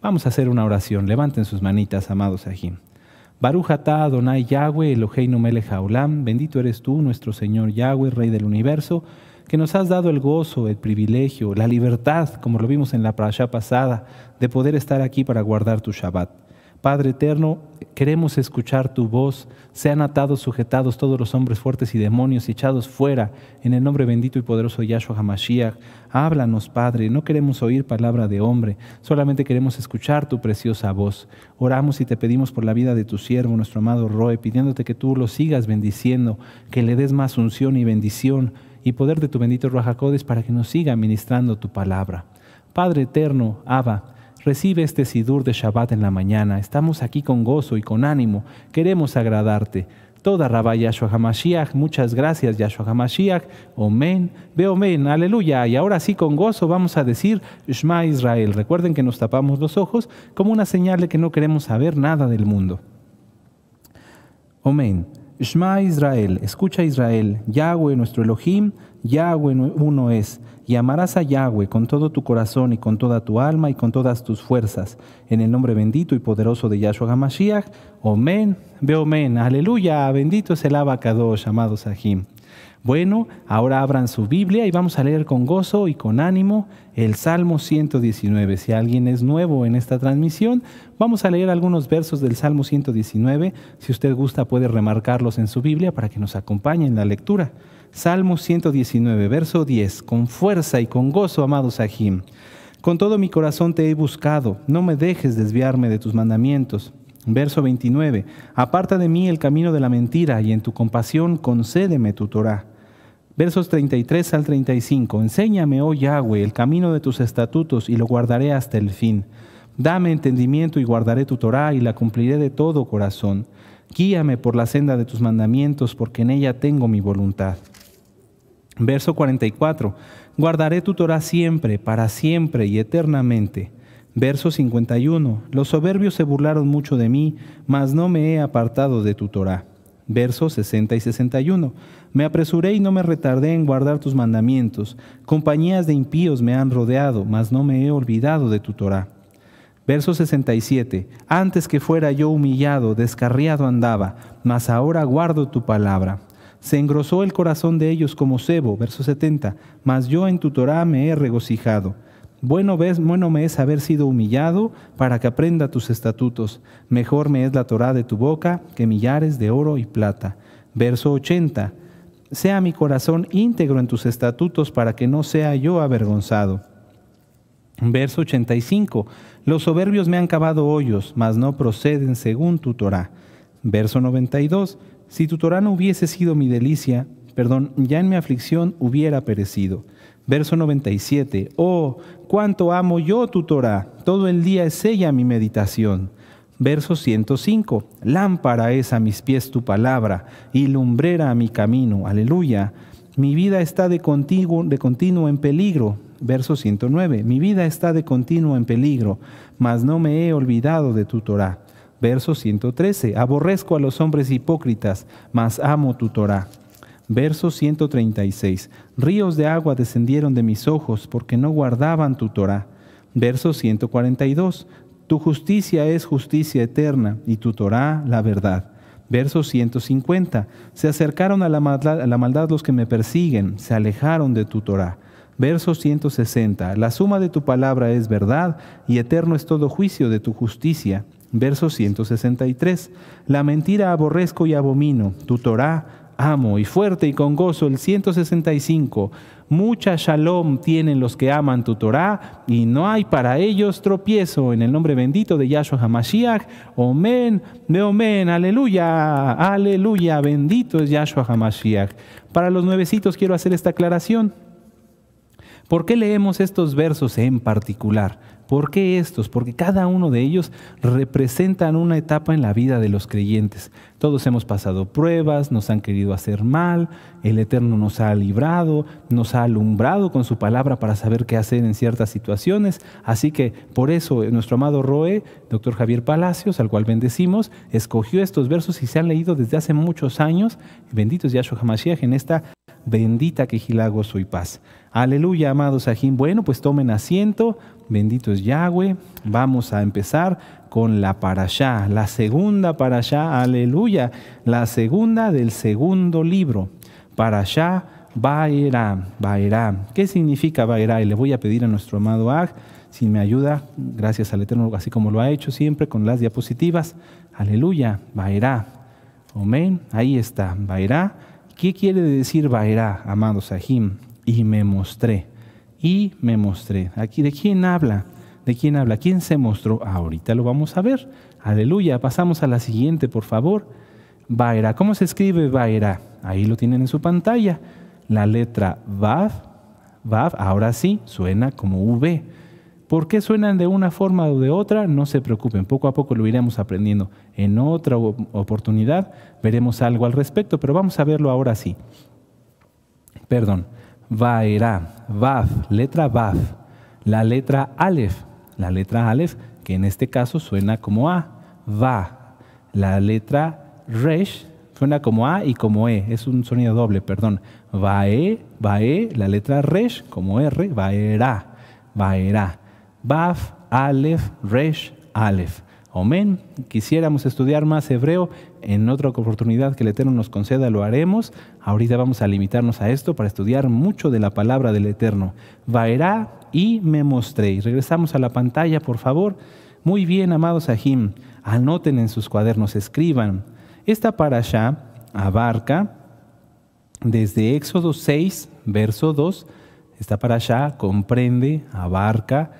Vamos a hacer una oración. Levanten sus manitas, amados Ajim. barujata Adonai Yahweh, Eloheinu Melech bendito eres tú, nuestro Señor Yahweh, Rey del Universo, que nos has dado el gozo, el privilegio, la libertad, como lo vimos en la parasha pasada, de poder estar aquí para guardar tu Shabbat. Padre eterno, queremos escuchar tu voz. Sean atados, sujetados todos los hombres fuertes y demonios, echados fuera en el nombre bendito y poderoso de Yahshua HaMashiach. Háblanos, Padre. No queremos oír palabra de hombre, solamente queremos escuchar tu preciosa voz. Oramos y te pedimos por la vida de tu siervo, nuestro amado Roe, pidiéndote que tú lo sigas bendiciendo, que le des más unción y bendición y poder de tu bendito Rojacodes para que nos siga ministrando tu palabra. Padre eterno, Abba, Recibe este sidur de Shabbat en la mañana. Estamos aquí con gozo y con ánimo. Queremos agradarte. Toda Rabá Yahshua HaMashiach, muchas gracias Yahshua HaMashiach, Omen, ve Omen, aleluya. Y ahora sí, con gozo vamos a decir Shema Israel. Recuerden que nos tapamos los ojos como una señal de que no queremos saber nada del mundo. Omen, Shema Israel, escucha Israel, Yahweh nuestro Elohim, Yahweh uno es, y amarás a Yahweh con todo tu corazón y con toda tu alma y con todas tus fuerzas. En el nombre bendito y poderoso de Yahshua HaMashiach, Omen, amén. Aleluya, bendito es el abacado llamado Sahim. Bueno, ahora abran su Biblia y vamos a leer con gozo y con ánimo el Salmo 119. Si alguien es nuevo en esta transmisión, vamos a leer algunos versos del Salmo 119. Si usted gusta, puede remarcarlos en su Biblia para que nos acompañe en la lectura. Salmo 119, verso 10. Con fuerza y con gozo, amado Sahim. Con todo mi corazón te he buscado, no me dejes desviarme de tus mandamientos. Verso 29. Aparta de mí el camino de la mentira y en tu compasión concédeme tu Torah. Versos 33 al 35. Enséñame, oh Yahweh, el camino de tus estatutos y lo guardaré hasta el fin. Dame entendimiento y guardaré tu Torah y la cumpliré de todo corazón. Guíame por la senda de tus mandamientos, porque en ella tengo mi voluntad. Verso 44, guardaré tu Torah siempre, para siempre y eternamente. Verso 51, los soberbios se burlaron mucho de mí, mas no me he apartado de tu Torah. Versos 60 y 61, me apresuré y no me retardé en guardar tus mandamientos. Compañías de impíos me han rodeado, mas no me he olvidado de tu Torah. Verso 67, antes que fuera yo humillado, descarriado andaba, mas ahora guardo tu palabra. Se engrosó el corazón de ellos como cebo, verso 70, mas yo en tu Torah me he regocijado. Bueno, ves, bueno me es haber sido humillado para que aprenda tus estatutos. Mejor me es la Torah de tu boca que millares de oro y plata. Verso 80. Sea mi corazón íntegro en tus estatutos para que no sea yo avergonzado. Verso 85. Los soberbios me han cavado hoyos, mas no proceden según tu Torah. Verso 92. Si tu Torah no hubiese sido mi delicia, perdón, ya en mi aflicción hubiera perecido. Verso 97. Oh, cuánto amo yo tu Torah. Todo el día es ella mi meditación. Verso 105. Lámpara es a mis pies tu palabra y lumbrera a mi camino. Aleluya. Mi vida está de continuo, de continuo en peligro. Verso 109. Mi vida está de continuo en peligro, mas no me he olvidado de tu Torah. Verso 113. Aborrezco a los hombres hipócritas, mas amo tu Torah. Verso 136. Ríos de agua descendieron de mis ojos, porque no guardaban tu Torah. Verso 142. Tu justicia es justicia eterna, y tu Torah la verdad. Verso 150. Se acercaron a la, maldad, los que me persiguen, se alejaron de tu Torah. Verso 160. La suma de tu palabra es verdad, y eterno es todo juicio de tu justicia. Verso 163. La mentira aborrezco y abomino, tu Torah amo y fuerte y con gozo. El 165. Mucha shalom tienen los que aman tu Torah y no hay para ellos tropiezo. En el nombre bendito de Yahshua HaMashiach. Omen, de omen, aleluya, aleluya, bendito es Yahshua HaMashiach. Para los nuevecitos quiero hacer esta aclaración. ¿Por qué leemos estos versos en particular? ¿Por qué estos? Porque cada uno de ellos representan una etapa en la vida de los creyentes. Todos hemos pasado pruebas, nos han querido hacer mal, el Eterno nos ha librado, nos ha alumbrado con su palabra para saber qué hacer en ciertas situaciones. Así que por eso eh, nuestro amado Roe, doctor Javier Palacios, al cual bendecimos, escogió estos versos y se han leído desde hace muchos años, benditos Yahshua Hamashiach, en esta bendita que gozo y paz. Aleluya, amados Sajín. Bueno, pues tomen asiento, Bendito es Yahweh. Vamos a empezar con la para allá, la segunda para allá, aleluya, la segunda del segundo libro, para allá, vaerá, ¿Qué significa Baerá? Y le voy a pedir a nuestro amado Ag, si me ayuda, gracias al Eterno, así como lo ha hecho siempre con las diapositivas, aleluya, Vaerá. Amén, ahí está, Vaerá. ¿Qué quiere decir vaerá, amado Sahim? Y me mostré y me mostré. Aquí, ¿de quién habla? ¿De quién habla? ¿Quién se mostró? Ahorita lo vamos a ver. Aleluya. Pasamos a la siguiente, por favor. Vaera. ¿Cómo se escribe Vaera? Ahí lo tienen en su pantalla. La letra Vav, Vav, ahora sí, suena como V. ¿Por qué suenan de una forma o de otra? No se preocupen, poco a poco lo iremos aprendiendo. En otra oportunidad veremos algo al respecto, pero vamos a verlo ahora sí. Perdón. Vaera, Vav, letra Vav, la letra alef, la letra alef que en este caso suena como A, Va, la letra Resh, suena como A y como E, es un sonido doble, perdón, Vae, Vae, la letra Resh, como R, Vaera, Vaera, Vav, alef, Resh, alef. Amén. Quisiéramos estudiar más hebreo. En otra oportunidad que el Eterno nos conceda lo haremos. Ahorita vamos a limitarnos a esto para estudiar mucho de la palabra del Eterno. Vaerá y me mostré. Regresamos a la pantalla, por favor. Muy bien, amados Ajim. Anoten en sus cuadernos, escriban. Esta allá, abarca desde Éxodo 6, verso 2. Esta allá, comprende, abarca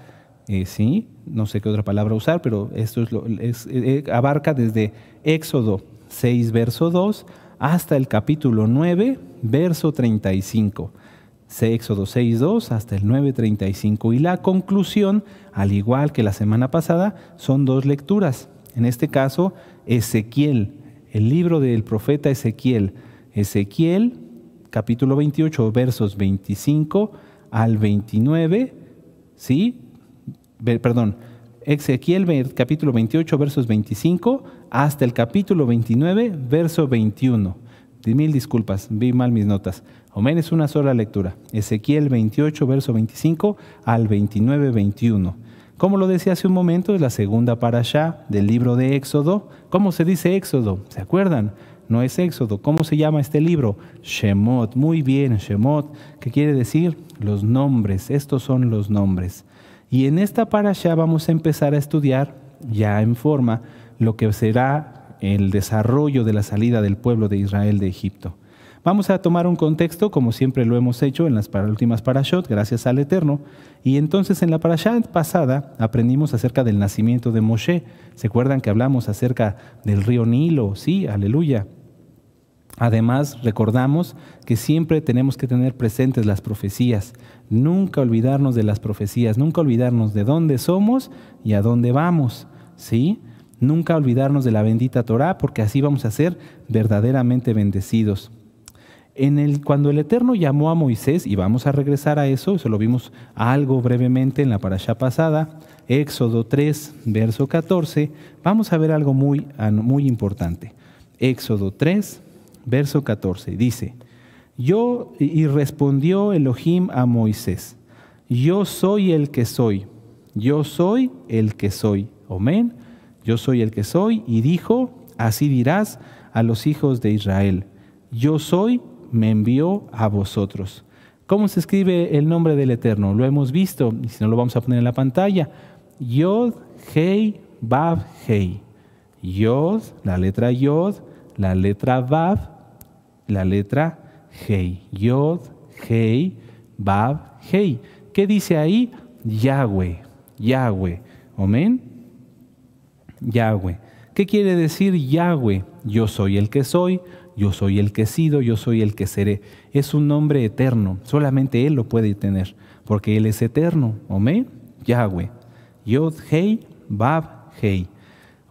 eh, ¿sí? No sé qué otra palabra usar, pero esto es, lo, eh, eh, abarca desde Éxodo 6, verso 2, hasta el capítulo 9, verso 35. Éxodo 6, 2 hasta el 9, 35. Y la conclusión, al igual que la semana pasada, son dos lecturas. En este caso, Ezequiel, el libro del profeta Ezequiel. Ezequiel, capítulo 28, versos 25 al 29, ¿sí? perdón, Ezequiel capítulo 28, versos 25, hasta el capítulo 29, verso 21. Mil disculpas, vi mal mis notas. o menos una sola lectura. Ezequiel 28, verso 25 al 29, 21. Como lo decía hace un momento, es la segunda para allá del libro de Éxodo. ¿Cómo se dice Éxodo? ¿Se acuerdan? No es Éxodo. ¿Cómo se llama este libro? Shemot. Muy bien, Shemot. ¿Qué quiere decir? Los nombres. Estos son los nombres. Y en esta parasha vamos a empezar a estudiar ya en forma lo que será el desarrollo de la salida del pueblo de Israel de Egipto. Vamos a tomar un contexto, como siempre lo hemos hecho en las últimas parashot, gracias al Eterno. Y entonces en la parashá pasada aprendimos acerca del nacimiento de Moshe. ¿Se acuerdan que hablamos acerca del río Nilo? Sí, aleluya Además, recordamos que siempre tenemos que tener presentes las profecías, nunca olvidarnos de las profecías, nunca olvidarnos de dónde somos y a dónde vamos, ¿sí? Nunca olvidarnos de la bendita Torá, porque así vamos a ser verdaderamente bendecidos. cuando el Eterno llamó a Moisés, y vamos a regresar a eso, eso lo vimos algo brevemente en la parasha pasada, Éxodo 3, verso 14, vamos a ver algo muy, ah, muy importante. Éxodo 3, verso 14, dice, yo, y respondió Elohim a Moisés, yo soy el que soy, yo soy el que soy, amén, yo soy el que soy, y dijo, así dirás a los hijos de Israel, yo soy, me envió a vosotros. ¿Cómo se escribe el nombre del Eterno? Lo hemos visto, y si no lo vamos a poner en la pantalla, Yod, Hei, Bab, Hei. Yod, la letra Yod, la letra Bab, la letra Hey. Yod, Hei, Bab, Hei. ¿Qué dice ahí? Yahweh, Yahweh. Amén. Yahweh. ¿Qué quiere decir Yahweh? Yo soy el que soy, yo soy el que he sido, yo soy el que seré. Es un nombre eterno, solamente Él lo puede tener, porque Él es eterno. Amén. Yahweh. Yod, Hei, Bab, Hei.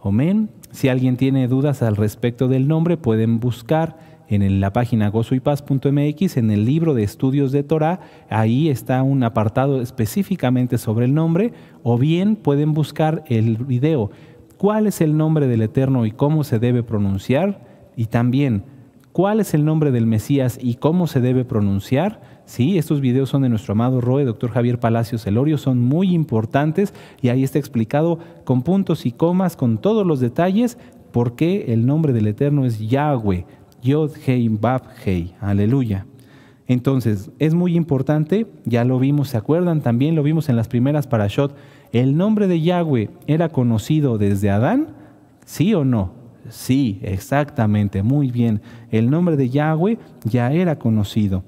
Amén. Si alguien tiene dudas al respecto del nombre, pueden buscar en la página gozoypaz.mx, en el libro de estudios de Torah, ahí está un apartado específicamente sobre el nombre, o bien pueden buscar el video, cuál es el nombre del Eterno y cómo se debe pronunciar, y también cuál es el nombre del Mesías y cómo se debe pronunciar. Sí, estos videos son de nuestro amado Roe, doctor Javier Palacios Elorio, son muy importantes y ahí está explicado con puntos y comas, con todos los detalles, por qué el nombre del Eterno es Yahweh. Yod Hei. Aleluya. Entonces, es muy importante, ya lo vimos, ¿se acuerdan? También lo vimos en las primeras parashot. ¿El nombre de Yahweh era conocido desde Adán? ¿Sí o no? Sí, exactamente, muy bien. El nombre de Yahweh ya era conocido.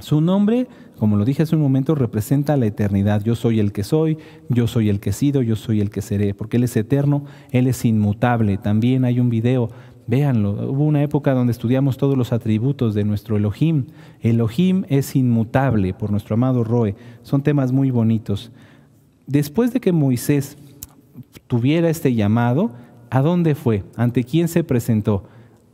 Su nombre, como lo dije hace un momento, representa la eternidad. Yo soy el que soy, yo soy el que he sido, yo soy el que seré, porque Él es eterno, Él es inmutable. También hay un video Véanlo, hubo una época donde estudiamos todos los atributos de nuestro Elohim. Elohim es inmutable por nuestro amado Roe. Son temas muy bonitos. Después de que Moisés tuviera este llamado, ¿a dónde fue? ¿Ante quién se presentó?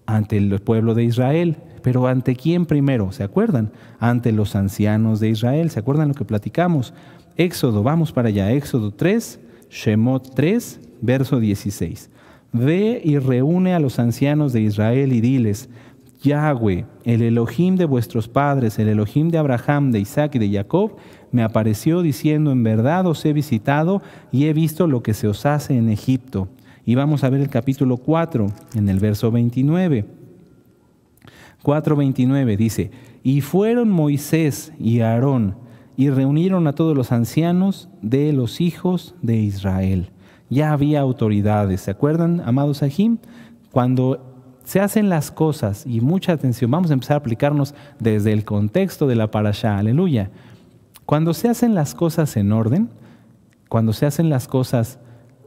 Ante el pueblo de Israel. Pero ¿ante quién primero? ¿Se acuerdan? Ante los ancianos de Israel. ¿Se acuerdan lo que platicamos? Éxodo, vamos para allá. Éxodo 3, Shemot 3, verso 16. Ve y reúne a los ancianos de Israel y diles, Yahweh, el Elohim de vuestros padres, el Elohim de Abraham, de Isaac y de Jacob, me apareció diciendo, en verdad os he visitado y he visto lo que se os hace en Egipto. Y vamos a ver el capítulo 4, en el verso 29. 4.29 dice, y fueron Moisés y Aarón y reunieron a todos los ancianos de los hijos de Israel ya había autoridades. ¿Se acuerdan, amados Ajim? Cuando se hacen las cosas, y mucha atención, vamos a empezar a aplicarnos desde el contexto de la parasha, aleluya. Cuando se hacen las cosas en orden, cuando se hacen las cosas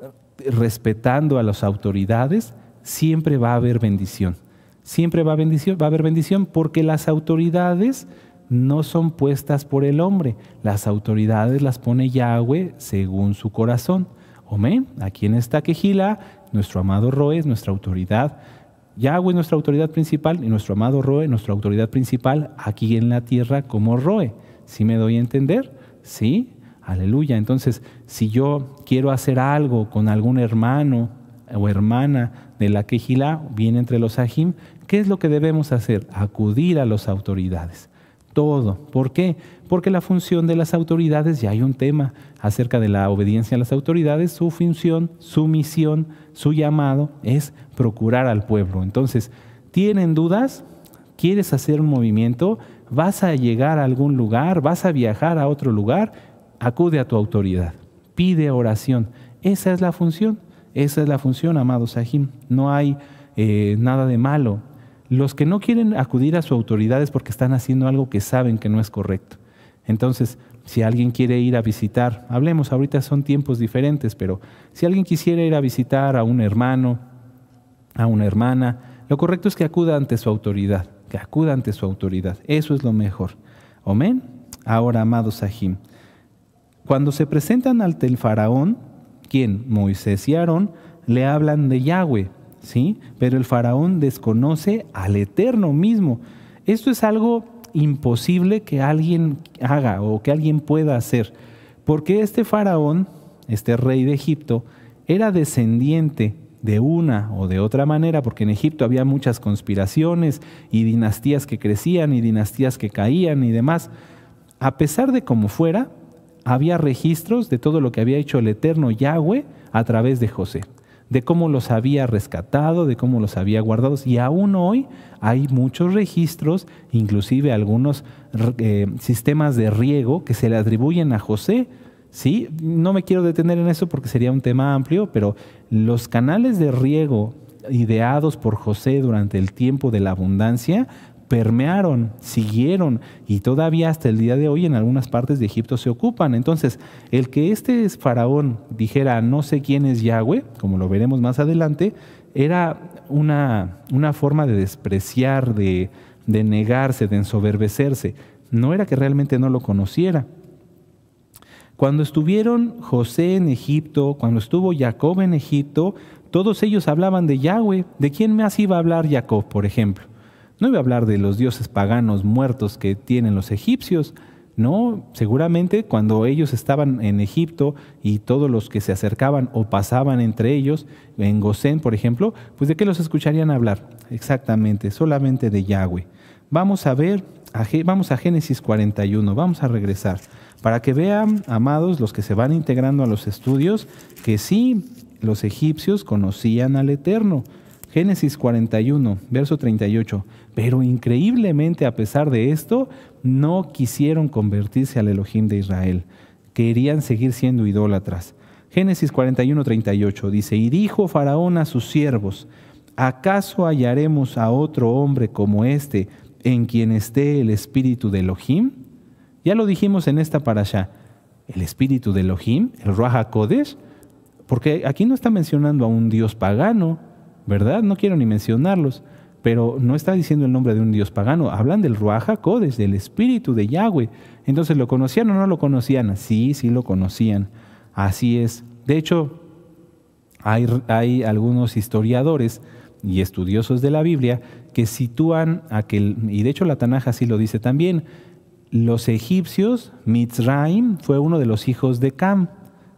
eh, respetando a las autoridades, siempre va a haber bendición. Siempre va a, bendición, va a haber bendición porque las autoridades no son puestas por el hombre. Las autoridades las pone Yahweh según su corazón. Amén. aquí en esta quejila, nuestro amado Roe es nuestra autoridad. Yahweh es nuestra autoridad principal y nuestro amado Roe, nuestra autoridad principal aquí en la tierra como Roe. ¿Sí me doy a entender? Sí, aleluya. Entonces, si yo quiero hacer algo con algún hermano o hermana de la quejila, viene entre los ajim, ¿qué es lo que debemos hacer? Acudir a las autoridades todo. ¿Por qué? Porque la función de las autoridades, ya hay un tema acerca de la obediencia a las autoridades, su función, su misión, su llamado es procurar al pueblo. Entonces, ¿tienen dudas? ¿Quieres hacer un movimiento? ¿Vas a llegar a algún lugar? ¿Vas a viajar a otro lugar? Acude a tu autoridad, pide oración. Esa es la función, esa es la función, amado Sahim. No hay eh, nada de malo los que no quieren acudir a su autoridad es porque están haciendo algo que saben que no es correcto. Entonces, si alguien quiere ir a visitar, hablemos, ahorita son tiempos diferentes, pero si alguien quisiera ir a visitar a un hermano, a una hermana, lo correcto es que acuda ante su autoridad, que acuda ante su autoridad. Eso es lo mejor. Amén. Ahora, amados Sahim, cuando se presentan ante el faraón, quien Moisés y Aarón, le hablan de Yahweh, ¿sí? Pero el faraón desconoce al Eterno mismo. Esto es algo imposible que alguien haga o que alguien pueda hacer, porque este faraón, este rey de Egipto, era descendiente de una o de otra manera, porque en Egipto había muchas conspiraciones y dinastías que crecían y dinastías que caían y demás. A pesar de como fuera, había registros de todo lo que había hecho el eterno Yahweh a través de José de cómo los había rescatado, de cómo los había guardado. Y aún hoy hay muchos registros, inclusive algunos eh, sistemas de riego que se le atribuyen a José. No me quiero detener en eso porque sería un tema amplio, pero los canales de riego ideados por José durante el tiempo de la abundancia permearon, siguieron y todavía hasta el día de hoy en algunas partes de Egipto se ocupan. Entonces, el que este faraón dijera no sé quién es Yahweh, como lo veremos más adelante, era una, una forma de despreciar, de, de negarse, de ensoberbecerse. No era que realmente no lo conociera. Cuando estuvieron José en Egipto, cuando estuvo Jacob en Egipto, todos ellos hablaban de Yahweh. ¿De quién más iba a hablar Jacob, por ejemplo? No iba a hablar de los dioses paganos muertos que tienen los egipcios, no, seguramente cuando ellos estaban en Egipto y todos los que se acercaban o pasaban entre ellos, en Gosén, por ejemplo, pues de qué los escucharían hablar? Exactamente, solamente de Yahweh. Vamos a ver, vamos a Génesis 41, vamos a regresar, para que vean, amados, los que se van integrando a los estudios, que sí, los egipcios conocían al Eterno. Génesis 41, verso 38. Pero increíblemente, a pesar de esto, no quisieron convertirse al Elohim de Israel. Querían seguir siendo idólatras. Génesis 41, 38 dice, y dijo Faraón a sus siervos, ¿acaso hallaremos a otro hombre como este en quien esté el espíritu de Elohim? Ya lo dijimos en esta parasha, el espíritu de Elohim, el Ruach Kodesh, porque aquí no está mencionando a un dios pagano, ¿verdad? No quiero ni mencionarlos pero no está diciendo el nombre de un dios pagano, hablan del Ruajaco, desde del espíritu de Yahweh. Entonces, ¿lo conocían o no lo conocían? Sí, sí lo conocían. Así es. De hecho, hay, algunos historiadores y estudiosos de la Biblia que sitúan a y de hecho la Tanaja sí lo dice también, los egipcios, Mitzraim, fue uno de los hijos de Cam,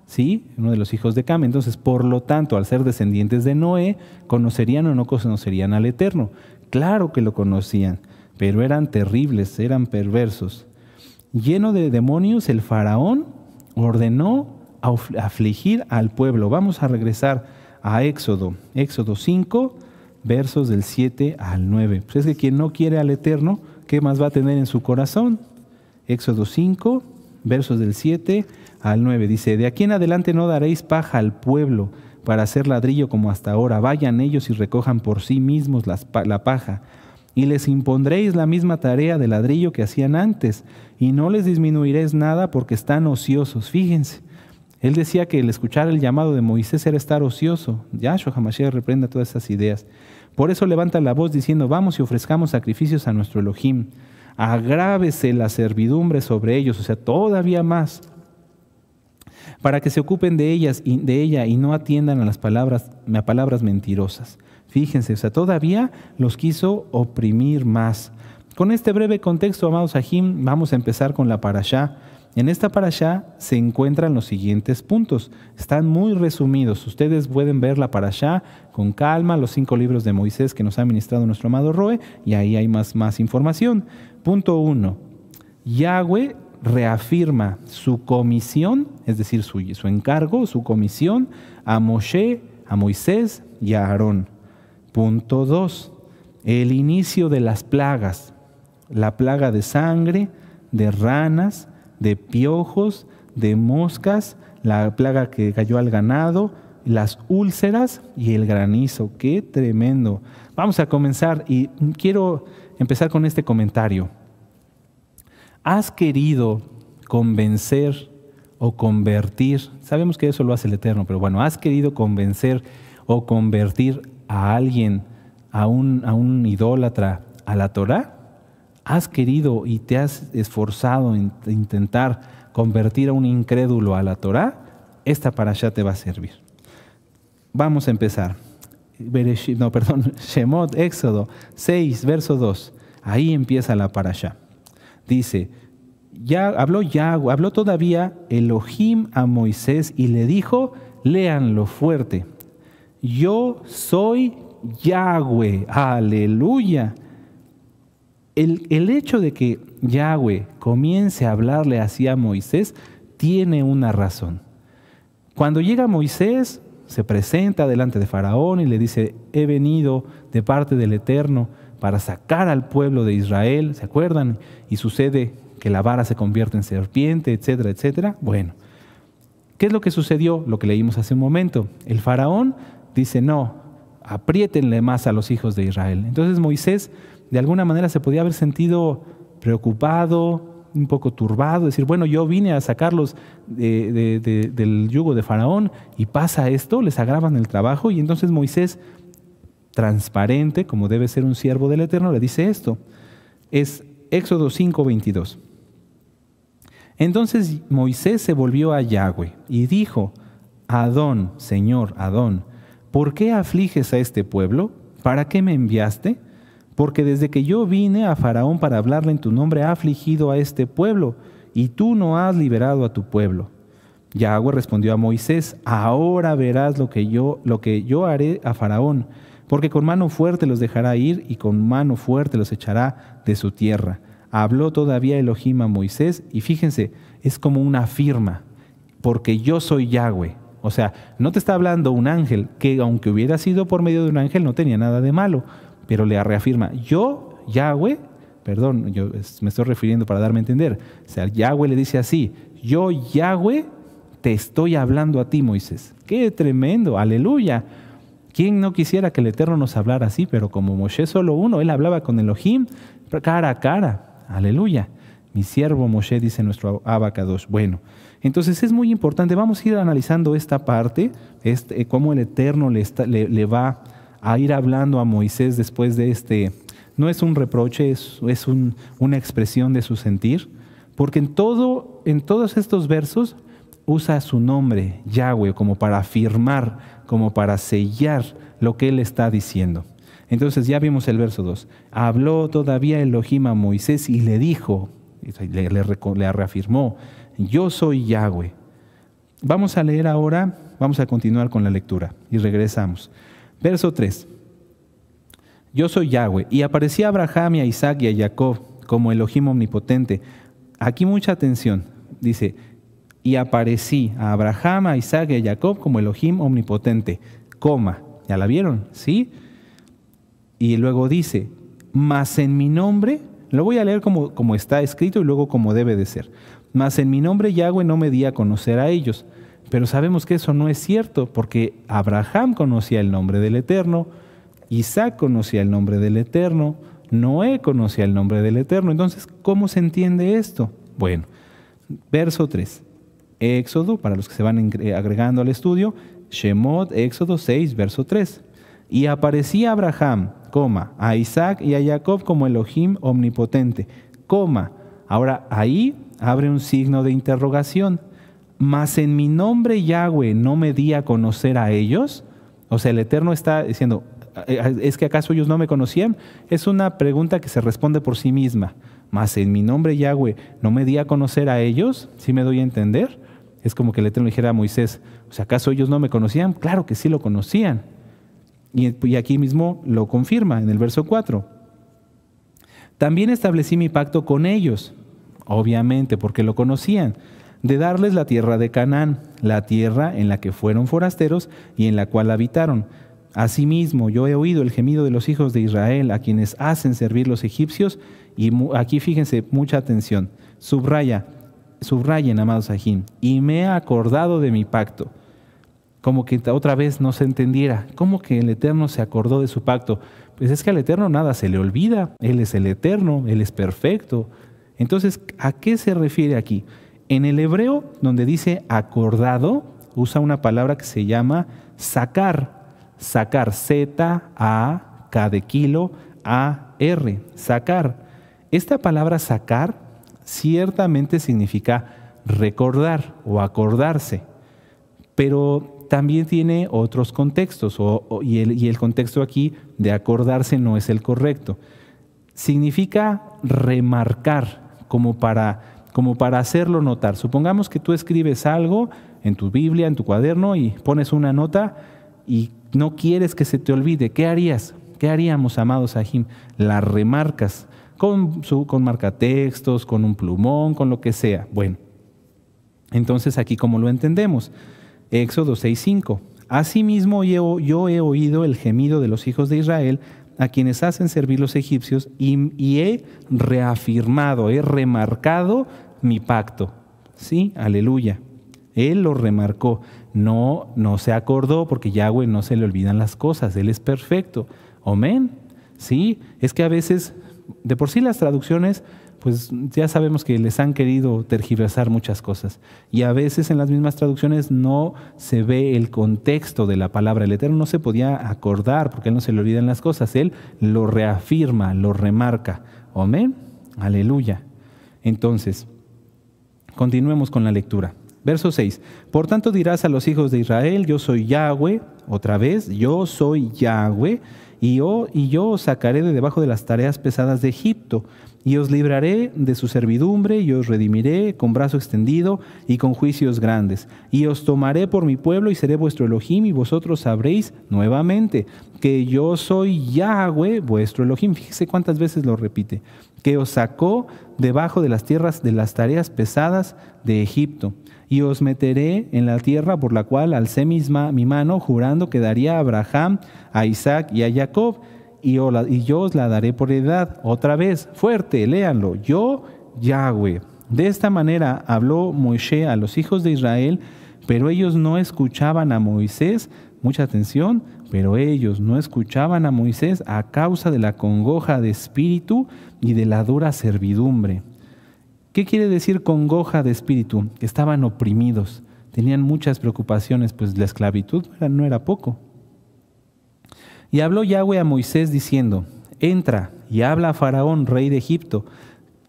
¿sí? uno de los hijos de Cam. Entonces, por lo tanto, al ser descendientes de Noé, conocerían o no conocerían al Eterno. Claro que lo conocían, pero eran terribles, eran perversos. Lleno de demonios, el faraón ordenó afligir al pueblo. Vamos a regresar a Éxodo, Éxodo 5, versos del 7 al 9. Pues es que quien no quiere al Eterno, ¿qué más va a tener en su corazón? Éxodo 5, versos del 7 al 9. Dice, de aquí en adelante no daréis paja al pueblo para hacer ladrillo como hasta ahora. Vayan ellos y recojan por sí mismos la paja. Y les impondréis la misma tarea de ladrillo que hacían antes. Y no les disminuiréis nada porque están ociosos. Fíjense. Él decía que el escuchar el llamado de Moisés era estar ocioso. ya Hamashiach reprenda todas esas ideas. Por eso levanta la voz diciendo, vamos y ofrezcamos sacrificios a nuestro Elohim. Agrávese la servidumbre sobre ellos, o sea, todavía más para que se ocupen de, ellas y, de ella y no atiendan a las palabras, a palabras mentirosas. Fíjense, o sea, todavía los quiso oprimir más. Con este breve contexto, amados Ajim, vamos a empezar con la parashá. En esta parashá se encuentran los siguientes puntos. Están muy resumidos. Ustedes pueden ver la parashá con calma, los cinco libros de Moisés que nos ha ministrado nuestro amado Roe, y ahí hay más, más información. Punto uno. Yahweh reafirma su comisión, es decir, su, encargo, su comisión a Moshe, a Moisés y a Aarón. Punto 2. El inicio de las plagas. La plaga de sangre, de ranas, de piojos, de moscas, la plaga que cayó al ganado, las úlceras y el granizo. ¡Qué tremendo! Vamos a comenzar y quiero empezar con este comentario has querido convencer o convertir, sabemos que eso lo hace el Eterno, pero bueno, has querido convencer o convertir a alguien, a un, a un idólatra, a la Torah? ¿Has querido y te has esforzado en intentar convertir a un incrédulo a la Torah? Esta para te va a servir. Vamos a empezar. No, perdón, Shemot, Éxodo 6, verso 2. Ahí empieza la para dice, ya habló Yahweh, habló todavía Elohim a Moisés y le dijo, léanlo fuerte. Yo soy Yahweh, aleluya. El, el, hecho de que Yahweh comience a hablarle así a Moisés tiene una razón. Cuando llega Moisés, se presenta delante de Faraón y le dice, he venido de parte del Eterno para sacar al pueblo de Israel, ¿se acuerdan? Y sucede que la vara se convierte en serpiente, etcétera, etcétera. Bueno, ¿qué es lo que sucedió? Lo que leímos hace un momento. El faraón dice, no, apriétenle más a los hijos de Israel. Entonces Moisés de alguna manera se podía haber sentido preocupado, un poco turbado, decir, bueno, yo vine a sacarlos del yugo de Faraón y pasa esto, les agravan el trabajo y entonces Moisés transparente, como debe ser un siervo del Eterno, le dice esto. Es Éxodo 5, 22. Entonces Moisés se volvió a Yahweh y dijo, Adón, Señor, Adón, ¿por qué afliges a este pueblo? ¿Para qué me enviaste? Porque desde que yo vine a Faraón para hablarle en tu nombre, ha afligido a este pueblo, y tú no has liberado a tu pueblo. Yahweh respondió a Moisés, ahora verás lo que yo, lo que yo haré a Faraón porque con mano fuerte los dejará ir y con mano fuerte los echará de su tierra. Habló todavía Elohim a Moisés y fíjense, es como una firma, porque yo soy Yahweh. O sea, no te está hablando un ángel, que aunque hubiera sido por medio de un ángel no tenía nada de malo, pero le reafirma, yo, Yahweh, perdón, yo me estoy refiriendo para darme a entender, o sea, Yahweh le dice así, yo, Yahweh, te estoy hablando a ti, Moisés. Qué tremendo, aleluya. ¿Quién no quisiera que el Eterno nos hablara así? Pero como Moshe solo uno, él hablaba con Elohim cara a cara. Aleluya. Mi siervo Moshe, dice nuestro abacados. Bueno, entonces es muy importante. Vamos a ir analizando esta parte, este, eh, cómo el Eterno le, va a ir hablando a Moisés después de este. No es un reproche, es, una expresión de su sentir, porque en, todo, en todos estos versos usa su nombre, Yahweh, como para afirmar, como para sellar lo que él está diciendo. Entonces ya vimos el verso 2. Habló todavía Elohim a Moisés y le dijo, le, reafirmó, yo soy Yahweh. Vamos a leer ahora, vamos a continuar con la lectura y regresamos. Verso 3. Yo soy Yahweh. Y aparecía Abraham y a Isaac y a Jacob como Elohim omnipotente. Aquí mucha atención. Dice, y aparecí a Abraham, a Isaac y a Jacob como Elohim omnipotente, coma. ¿Ya la vieron? ¿Sí? Y luego dice, mas en mi nombre, lo voy a leer como, como está escrito y luego como debe de ser, mas en mi nombre Yahweh no me di a conocer a ellos. Pero sabemos que eso no es cierto, porque Abraham conocía el nombre del Eterno, Isaac conocía el nombre del Eterno, Noé conocía el nombre del Eterno. Entonces, ¿cómo se entiende esto? Bueno, verso 3. Éxodo, para los que se van eh, agregando al estudio, Shemot, Éxodo 6, verso 3. Y aparecía Abraham, coma, a Isaac y a Jacob como Elohim omnipotente, coma. Ahora ahí abre un signo de interrogación. Mas en mi nombre Yahweh no me di a conocer a ellos. O sea, el Eterno está diciendo, eh, ¿es que acaso ellos no me conocían? Es una pregunta que se responde por sí misma. Mas en mi nombre Yahweh no me di a conocer a ellos, si me doy a entender. Es como que el Eterno dijera a Moisés, ¿Pues ¿acaso ellos no me conocían? Claro que sí lo conocían. Y, y aquí mismo lo confirma en el verso 4. También establecí mi pacto con ellos, obviamente, porque lo conocían, de darles la tierra de Canaán, la tierra en la que fueron forasteros y en la cual habitaron. Asimismo, yo he oído el gemido de los hijos de Israel, a quienes hacen servir los egipcios, y aquí fíjense, mucha atención, subraya, subrayen, amados ajín, y me he acordado de mi pacto. Como que otra vez no se entendiera, ¿cómo que el Eterno se acordó de su pacto? Pues es que al Eterno nada se le olvida, Él es el Eterno, Él es perfecto. Entonces, ¿a qué se refiere aquí? En el hebreo, donde dice acordado, usa una palabra que se llama sacar. Sacar, Z, A, K de kilo, A, R, sacar. Esta palabra sacar ciertamente significa recordar o acordarse, pero también tiene otros contextos y, el, contexto aquí de acordarse no es el correcto. Significa remarcar como para hacerlo notar. Supongamos que tú escribes algo en tu Biblia, en tu cuaderno y pones una nota y no quieres que se te olvide. ¿Qué harías? ¿Qué haríamos, amados Sahim? La remarcas con, con marcatextos, con un plumón, con lo que sea. Bueno, entonces aquí como lo entendemos, Éxodo 6.5. Asimismo yo, yo, he oído el gemido de los hijos de Israel a quienes hacen servir los egipcios y, he reafirmado, he remarcado mi pacto. Sí, aleluya. Él lo remarcó. No, no se acordó porque Yahweh no se le olvidan las cosas. Él es perfecto. Amén. Sí, es que a veces de por sí las traducciones, pues ya sabemos que les han querido tergiversar muchas cosas. Y a veces en las mismas traducciones no se ve el contexto de la palabra. El Eterno no se podía acordar porque él no se le olvidan las cosas. Él lo reafirma, lo remarca. Amén. Aleluya. Entonces, continuemos con la lectura. Verso 6. Por tanto dirás a los hijos de Israel, yo soy Yahweh, otra vez, yo soy Yahweh y yo, y yo sacaré de debajo de las tareas pesadas de Egipto y os libraré de su servidumbre, y os redimiré con brazo extendido y con juicios grandes, y os tomaré por mi pueblo y seré vuestro Elohim, y vosotros sabréis nuevamente que yo soy Yahweh, vuestro Elohim. Fíjese cuántas veces lo repite, que os sacó debajo de las tierras de las tareas pesadas de Egipto. Y os meteré en la tierra por la cual alcé misma mi mano, jurando que daría a Abraham, a Isaac y a Jacob y, yo os la daré por edad. Otra vez, fuerte, léanlo. Yo, Yahweh. De esta manera habló Moisés a los hijos de Israel, pero ellos no escuchaban a Moisés. Mucha atención, pero ellos no escuchaban a Moisés a causa de la congoja de espíritu y de la dura servidumbre. ¿Qué quiere decir congoja de espíritu? Que estaban oprimidos, tenían muchas preocupaciones, pues la esclavitud no era poco. Y habló Yahweh a Moisés diciendo, entra y habla a Faraón, rey de Egipto,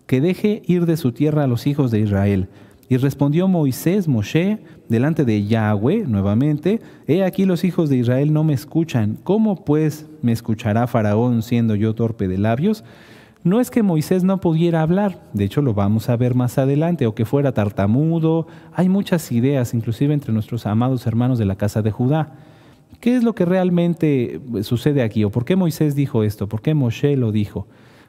que deje ir de su tierra a los hijos de Israel. Y respondió Moisés, Moshe, delante de Yahweh nuevamente, He aquí los hijos de Israel no me escuchan, ¿cómo pues me escuchará Faraón siendo yo torpe de labios? No es que Moisés no pudiera hablar, de hecho lo vamos a ver más adelante, o que fuera tartamudo, hay muchas ideas, inclusive entre nuestros amados hermanos de la casa de Judá. ¿Qué es lo que realmente eh, sucede aquí? ¿O por qué Moisés dijo esto? ¿Por qué Moshe lo dijo?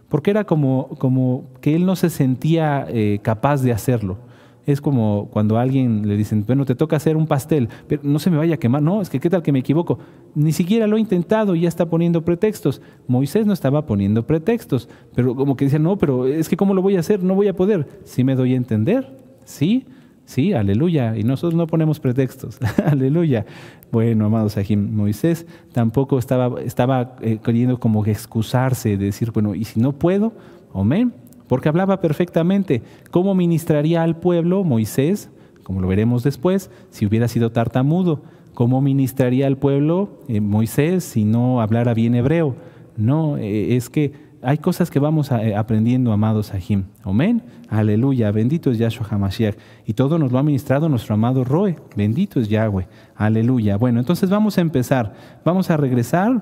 Porque era como, como que él no se sentía eh, capaz de hacerlo. Es como cuando a alguien le dicen, bueno, te toca hacer un pastel, pero no se me vaya a quemar. No, es que qué tal que me equivoco. Ni siquiera lo he intentado y ya está poniendo pretextos. Moisés no estaba poniendo pretextos, pero como que decía, no, pero es que cómo lo voy a hacer, no voy a poder. Si me doy a entender, sí. Sí, aleluya. Y nosotros no ponemos pretextos. aleluya. Bueno, amados aquí, Moisés tampoco estaba, estaba eh, queriendo como excusarse, decir, bueno, y si no puedo, amén. Porque hablaba perfectamente cómo ministraría al pueblo Moisés, como lo veremos después, si hubiera sido tartamudo. ¿Cómo ministraría al pueblo eh, Moisés si no hablara bien hebreo? No, eh, es que hay cosas que vamos eh, aprendiendo, amados Ajim. Amén. Aleluya. Bendito es Yahshua Hamashiach. Y todo nos lo ha ministrado nuestro amado Roe. Bendito es Yahweh. Aleluya. Bueno, entonces vamos a empezar. Vamos a regresar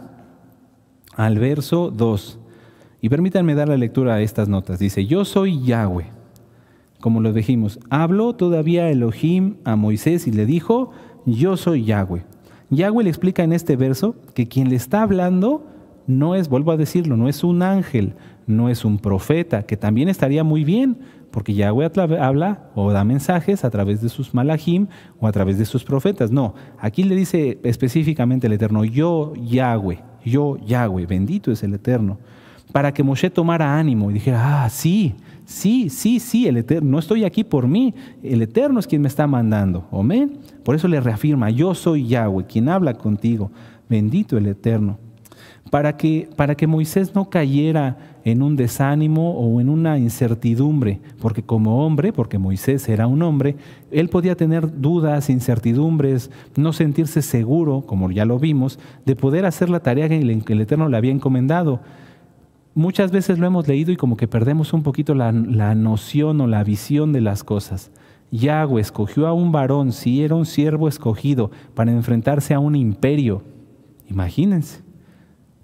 al verso 2. Y permítanme dar la lectura a estas notas. Dice, yo soy Yahweh. Como lo dijimos, habló todavía Elohim a Moisés y le dijo, yo soy Yahweh. Yahweh le explica en este verso que quien le está hablando no es, vuelvo a decirlo, no es un ángel, no es un profeta, que también estaría muy bien, porque Yahweh habla o da mensajes a través de sus malahim o a través de sus profetas. No, aquí le dice específicamente el Eterno, yo Yahweh, yo Yahweh, bendito es el Eterno, para que Moshe tomara ánimo y dijera, ah, sí, sí, sí, sí, el Eterno, no estoy aquí por mí, el Eterno es quien me está mandando, amén. Por eso le reafirma, yo soy Yahweh, quien habla contigo, bendito el Eterno para que, Moisés no cayera en un desánimo o en una incertidumbre, porque como hombre, porque Moisés era un hombre, él podía tener dudas, incertidumbres, no sentirse seguro, como ya lo vimos, de poder hacer la tarea que el, Eterno le había encomendado. Muchas veces lo hemos leído y como que perdemos un poquito la, la noción o la visión de las cosas. Yahweh escogió a un varón, si era un siervo escogido, para enfrentarse a un imperio. Imagínense.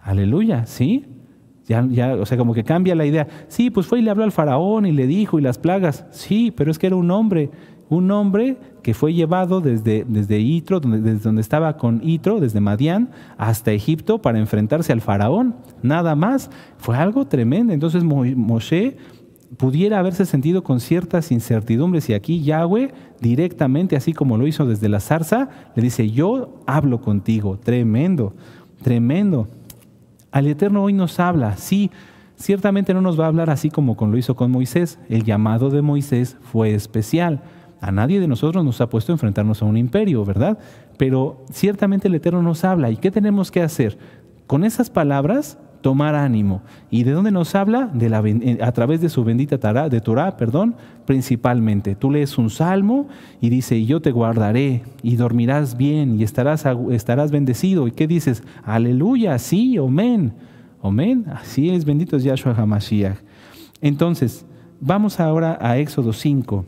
Aleluya, ¿sí? Ya, ya, o sea, como que cambia la idea. Sí, pues fue y le habló al faraón y le dijo y las plagas. Sí, pero es que era un hombre, un hombre que fue llevado desde, desde Itro, desde donde estaba con Itro, desde Madián, hasta Egipto para enfrentarse al faraón. Nada más. Fue algo tremendo. Entonces Moshe pudiera haberse sentido con ciertas incertidumbres y aquí Yahweh directamente, así como lo hizo desde la zarza, le dice, yo hablo contigo. Tremendo, tremendo. Al Eterno hoy nos habla, sí, ciertamente no nos va a hablar así como lo hizo con Moisés. El llamado de Moisés fue especial. A nadie de nosotros nos ha puesto a enfrentarnos a un imperio, ¿verdad? Pero ciertamente el Eterno nos habla. ¿Y qué tenemos que hacer? Con esas palabras tomar ánimo. ¿Y de dónde nos habla? De la, eh, a través de su bendita de Torah, perdón, principalmente. Tú lees un salmo y dice, yo te guardaré, y dormirás bien, y estarás, estarás bendecido. ¿Y qué dices? Aleluya, sí, amén. Amén, así es, bendito es Yahshua HaMashiach. Entonces, vamos ahora a Éxodo 5.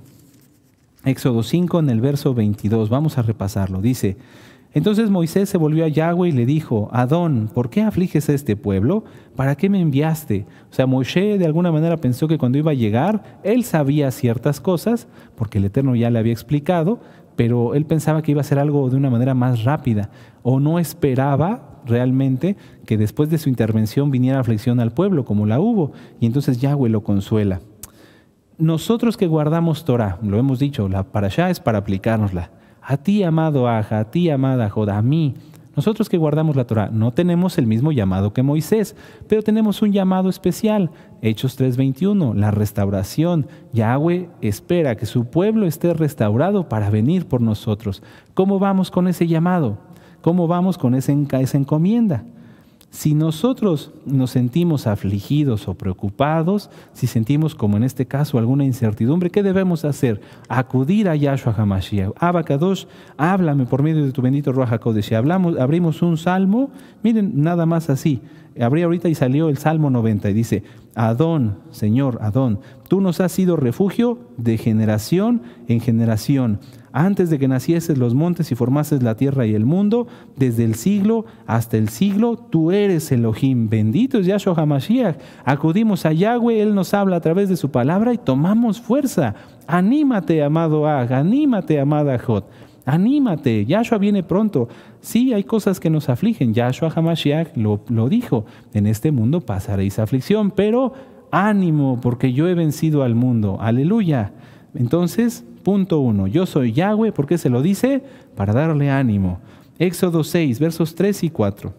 Éxodo 5 en el verso 22, vamos a repasarlo. Dice, entonces Moisés se volvió a Yahweh y le dijo, Adón, ¿por qué afliges a este pueblo? ¿Para qué me enviaste? O sea, Moisés de alguna manera pensó que cuando iba a llegar, él sabía ciertas cosas, porque el Eterno ya le había explicado, pero él pensaba que iba a hacer algo de una manera más rápida, o no esperaba realmente que después de su intervención viniera aflicción al pueblo, como la hubo, y entonces Yahweh lo consuela. Nosotros que guardamos Torah, lo hemos dicho, la allá es para aplicárnosla. A ti, amado Aja, a ti, amada Joda, a mí. Nosotros que guardamos la Torah no tenemos el mismo llamado que Moisés, pero tenemos un llamado especial. Hechos 3:21, la restauración. Yahweh espera que su pueblo esté restaurado para venir por nosotros. ¿Cómo vamos con ese llamado? ¿Cómo vamos con esa encomienda? Si nosotros nos sentimos afligidos o preocupados, si sentimos como en este caso alguna incertidumbre, ¿qué debemos hacer? Acudir a Yahshua HaMashiach. Kadosh, háblame por medio de tu bendito Ruach HaKodesh. Hablamos, abrimos un salmo, miren, nada más así. Abrí ahorita y salió el Salmo 90 y dice, Adón, Señor, Adón, tú nos has sido refugio de generación en generación antes de que nacieses los montes y formases la tierra y el mundo, desde el siglo hasta el siglo, tú eres Elohim. Bendito es Yahshua HaMashiach. Acudimos a Yahweh, Él nos habla a través de su palabra y tomamos fuerza. Anímate, amado Ag, anímate, amada Jot. Anímate, Yahshua viene pronto. Sí, hay cosas que nos afligen. Yahshua HaMashiach lo, lo dijo. En este mundo pasaréis aflicción, pero ánimo, porque yo he vencido al mundo. Aleluya. Entonces, Punto 1. Yo soy Yahweh, ¿por qué se lo dice? Para darle ánimo. Éxodo 6, versos 3 y 4.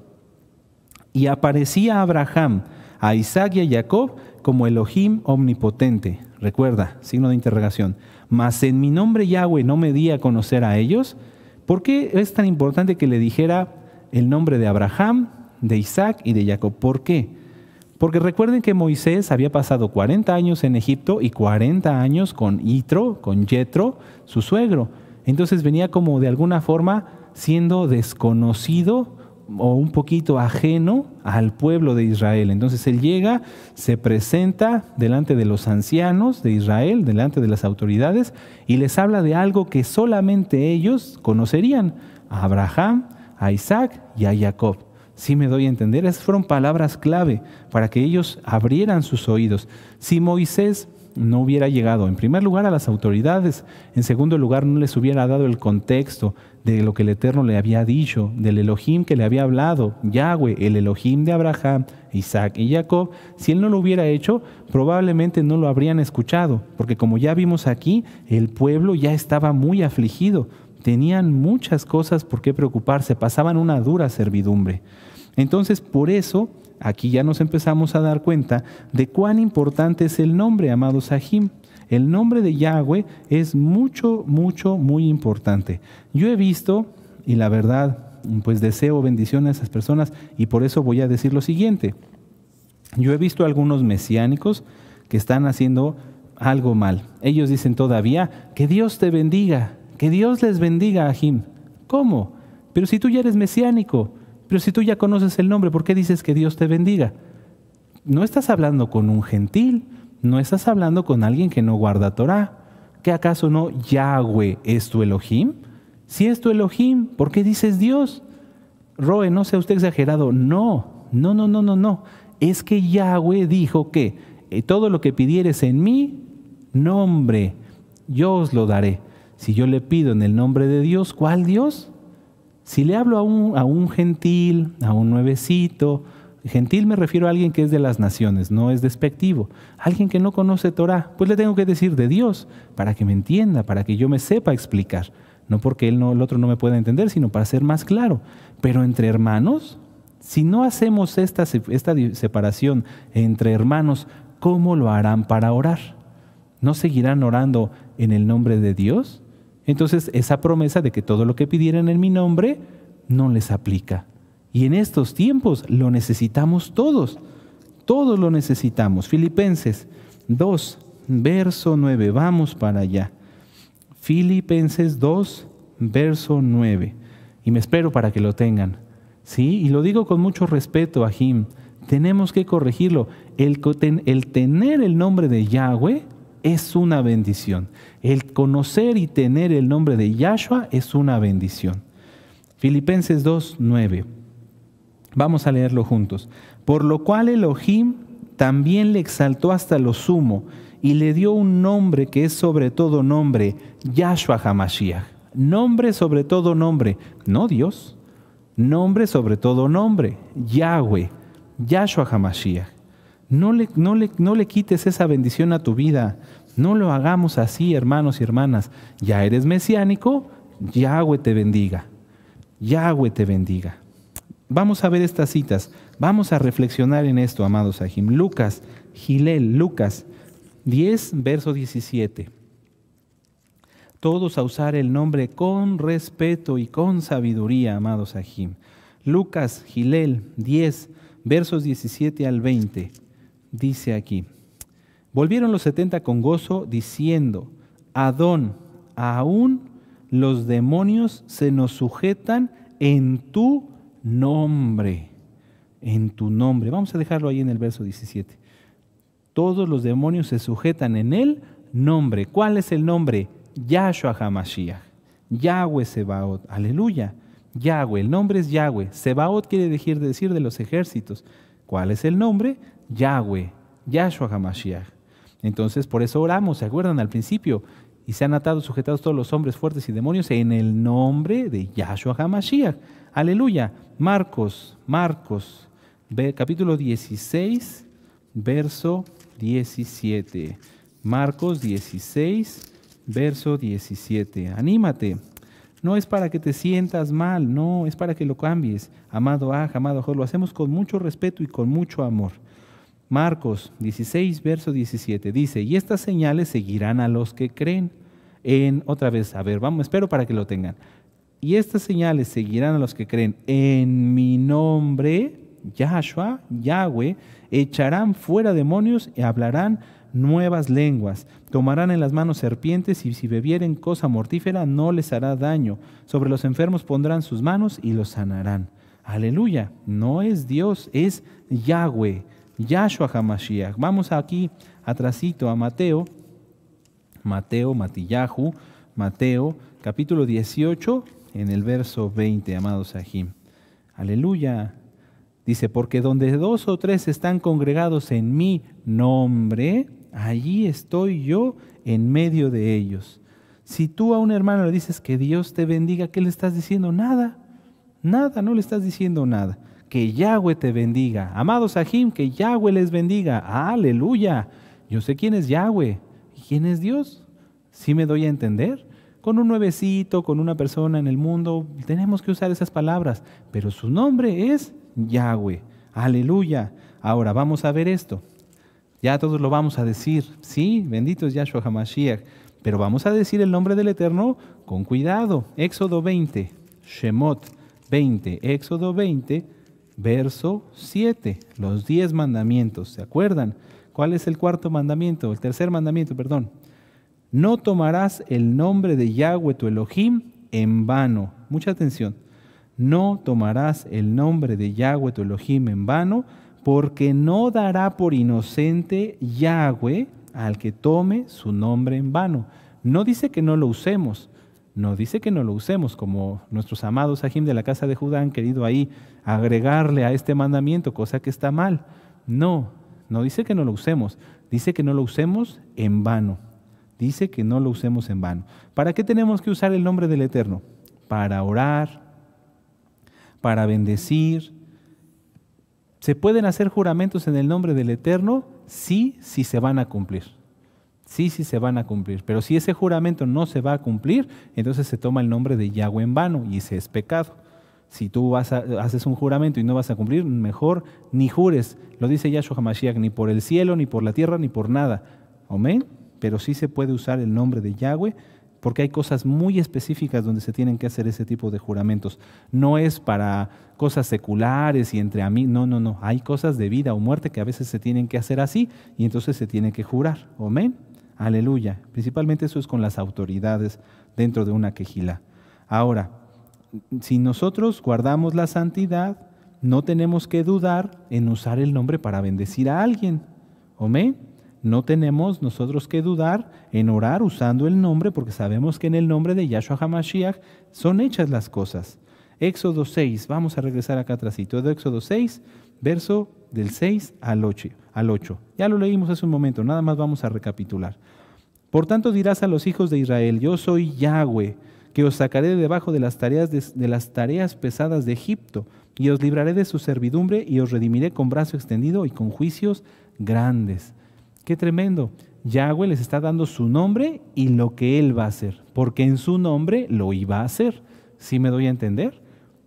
Y aparecía Abraham, a Isaac y a Jacob como Elohim omnipotente. Recuerda, signo de interrogación. Mas en mi nombre Yahweh no me di a conocer a ellos. ¿Por qué es tan importante que le dijera el nombre de Abraham, de Isaac y de Jacob? ¿Por qué? Porque recuerden que Moisés había pasado 40 años en Egipto y 40 años con Itro, con Yetro, su suegro. Entonces venía como de alguna forma siendo desconocido o un poquito ajeno al pueblo de Israel. Entonces él llega, se presenta delante de los ancianos de Israel, delante de las autoridades, y les habla de algo que solamente ellos conocerían, a Abraham, a Isaac y a Jacob. ¿Sí me doy a entender? Esas fueron palabras clave para que ellos abrieran sus oídos. Si Moisés no hubiera llegado, en primer lugar, a las autoridades, en segundo lugar, no les hubiera dado el contexto de lo que el Eterno le había dicho, del Elohim que le había hablado, Yahweh, el Elohim de Abraham, Isaac y Jacob, si él no lo hubiera hecho, probablemente no lo habrían escuchado, porque como ya vimos aquí, el pueblo ya estaba muy afligido, tenían muchas cosas por qué preocuparse, pasaban una dura servidumbre. Entonces, por eso, aquí ya nos empezamos a dar cuenta de cuán importante es el nombre, amado Sahim. El nombre de Yahweh es mucho, mucho, muy importante. Yo he visto, y la verdad, pues deseo bendición a esas personas, y por eso voy a decir lo siguiente. Yo he visto algunos mesiánicos que están haciendo algo mal. Ellos dicen todavía, que Dios te bendiga, que Dios les bendiga a ¿Cómo? Pero si tú ya eres mesiánico, pero si tú ya conoces el nombre, ¿por qué dices que Dios te bendiga? No estás hablando con un gentil, no estás hablando con alguien que no guarda Torah. ¿Qué acaso no Yahweh es tu Elohim? Si es tu Elohim, ¿por qué dices Dios? Roe, no sea usted exagerado. No, no, no, no, no, no. Es que Yahweh dijo que eh, todo lo que pidieres en mi nombre, yo os lo daré. Si yo le pido en el nombre de Dios, ¿cuál Dios? Si le hablo a un, gentil, a un nuevecito, gentil me refiero a alguien que es de las naciones, no es despectivo, alguien que no conoce Torah, pues le tengo que decir de Dios para que me entienda, para que yo me sepa explicar. No porque él no, el otro no me pueda entender, sino para ser más claro. Pero entre hermanos, si no hacemos esta, esta separación entre hermanos, ¿cómo lo harán para orar? ¿No seguirán orando en el nombre de Dios? Entonces, esa promesa de que todo lo que pidieran en mi nombre no les aplica. Y en estos tiempos lo necesitamos todos, todos lo necesitamos. Filipenses 2, verso 9, vamos para allá. Filipenses 2, verso 9. Y me espero para que lo tengan. ¿Sí? Y lo digo con mucho respeto a Jim. Tenemos que corregirlo. el tener el nombre de Yahweh es una bendición. El conocer y tener el nombre de Yahshua es una bendición. Filipenses 2, 9. Vamos a leerlo juntos. Por lo cual Elohim también le exaltó hasta lo sumo y le dio un nombre que es sobre todo nombre, Yahshua Hamashiach. Nombre sobre todo nombre, no Dios. Nombre sobre todo nombre, Yahweh, Yahshua Hamashiach. No le, no le quites esa bendición a tu vida. No lo hagamos así, hermanos y hermanas. Ya eres mesiánico, Yahweh te bendiga. Yahweh te bendiga. Vamos a ver estas citas. Vamos a reflexionar en esto, amados Ajim. Lucas, Gilel, Lucas 10, verso 17. Todos a usar el nombre con respeto y con sabiduría, amados Ajim. Lucas, Gilel 10, versos 17 al 20. Dice aquí. Volvieron los setenta con gozo, diciendo, Adón, aún los demonios se nos sujetan en tu nombre. En tu nombre. Vamos a dejarlo ahí en el verso 17. Todos los demonios se sujetan en el nombre. ¿Cuál es el nombre? Yahshua Hamashiach. Yahweh Sebaot. Aleluya. Yahweh. El nombre es Yahweh. Sebaot quiere decir, decir de los ejércitos. ¿Cuál es el nombre? Yahweh. Yahshua Hamashiach. Entonces, por eso oramos, ¿se acuerdan al principio? Y se han atado, sujetados todos los hombres fuertes y demonios en el nombre de Yahshua HaMashiach. Aleluya. Marcos, Marcos, capítulo 16, verso 17. Marcos 16, verso 17. Anímate. No es para que te sientas mal, no, es para que lo cambies. Amado Aj, amado lo hacemos con mucho respeto y con mucho amor. Marcos 16, verso 17 dice, y estas señales seguirán a los que creen en, otra vez, a ver, vamos, espero para que lo tengan. Y estas señales seguirán a los que creen en mi nombre, Yahshua, Yahweh, echarán fuera demonios y hablarán nuevas lenguas. Tomarán en las manos serpientes y si bebieren cosa mortífera no les hará daño. Sobre los enfermos pondrán sus manos y los sanarán. Aleluya, no es Dios, es Yahweh. Yahshua HaMashiach. Vamos aquí atrasito a Mateo, Mateo, Matillahu, Mateo, capítulo 18, en el verso 20, amados ajim. Aleluya. Dice, porque donde dos o tres están congregados en mi nombre, allí estoy yo en medio de ellos. Si tú a un hermano le dices que Dios te bendiga, ¿qué le estás diciendo? Nada, nada, no le estás diciendo nada que Yahweh te bendiga. Amados Ajim, que Yahweh les bendiga. Aleluya. Yo sé quién es Yahweh y quién es Dios. ¿Sí me doy a entender? Con un nuevecito, con una persona en el mundo, tenemos que usar esas palabras, pero su nombre es Yahweh. Aleluya. Ahora vamos a ver esto. Ya todos lo vamos a decir. Sí, bendito es Yahshua HaMashiach. Pero vamos a decir el nombre del Eterno con cuidado. Éxodo 20, Shemot 20, Éxodo 20, verso 7, los diez mandamientos, ¿se acuerdan? ¿Cuál es el cuarto mandamiento? El tercer mandamiento, perdón. No tomarás el nombre de Yahweh tu Elohim en vano. Mucha atención. No tomarás el nombre de Yahweh tu Elohim en vano, porque no dará por inocente Yahweh al que tome su nombre en vano. No dice que no lo usemos, no dice que no lo usemos, como nuestros amados Ajim de la casa de Judá han querido ahí agregarle a este mandamiento, cosa que está mal. No, no dice que no lo usemos, dice que no lo usemos en vano. Dice que no lo usemos en vano. ¿Para qué tenemos que usar el nombre del Eterno? Para orar, para bendecir. ¿Se pueden hacer juramentos en el nombre del Eterno? Sí, sí se van a cumplir. Sí, sí se van a cumplir. Pero si ese juramento no se va a cumplir, entonces se toma el nombre de Yahweh en vano y ese es pecado. Si tú haces un juramento y no vas a cumplir, mejor ni jures. Lo dice Yahshua HaMashiach, ni por el cielo, ni por la tierra, ni por nada. Amén. Pero sí se puede usar el nombre de Yahweh porque hay cosas muy específicas donde se tienen que hacer ese tipo de juramentos. No es para cosas seculares y entre a mí, no, no, no. Hay cosas de vida o muerte que a veces se tienen que hacer así y entonces se tiene que jurar. Amén. Aleluya. Principalmente eso es con las autoridades dentro de una quejila. Ahora, si nosotros guardamos la santidad, no tenemos que dudar en usar el nombre para bendecir a alguien. Amén. No tenemos nosotros que dudar en orar usando el nombre porque sabemos que en el nombre de Yahshua HaMashiach son hechas las cosas. Éxodo 6, vamos a regresar acá atrás. todo Éxodo 6, verso del 6 al 8, al 8. Ya lo leímos hace un momento, nada más vamos a recapitular. Por tanto dirás a los hijos de Israel, yo soy Yahweh que os sacaré de debajo de las tareas, de, las tareas pesadas de Egipto, y os libraré de su servidumbre, y os redimiré con brazo extendido y con juicios grandes. Qué tremendo. Yahweh les está dando su nombre y lo que él va a hacer, porque en su nombre lo iba a hacer. ¿Sí me doy a entender?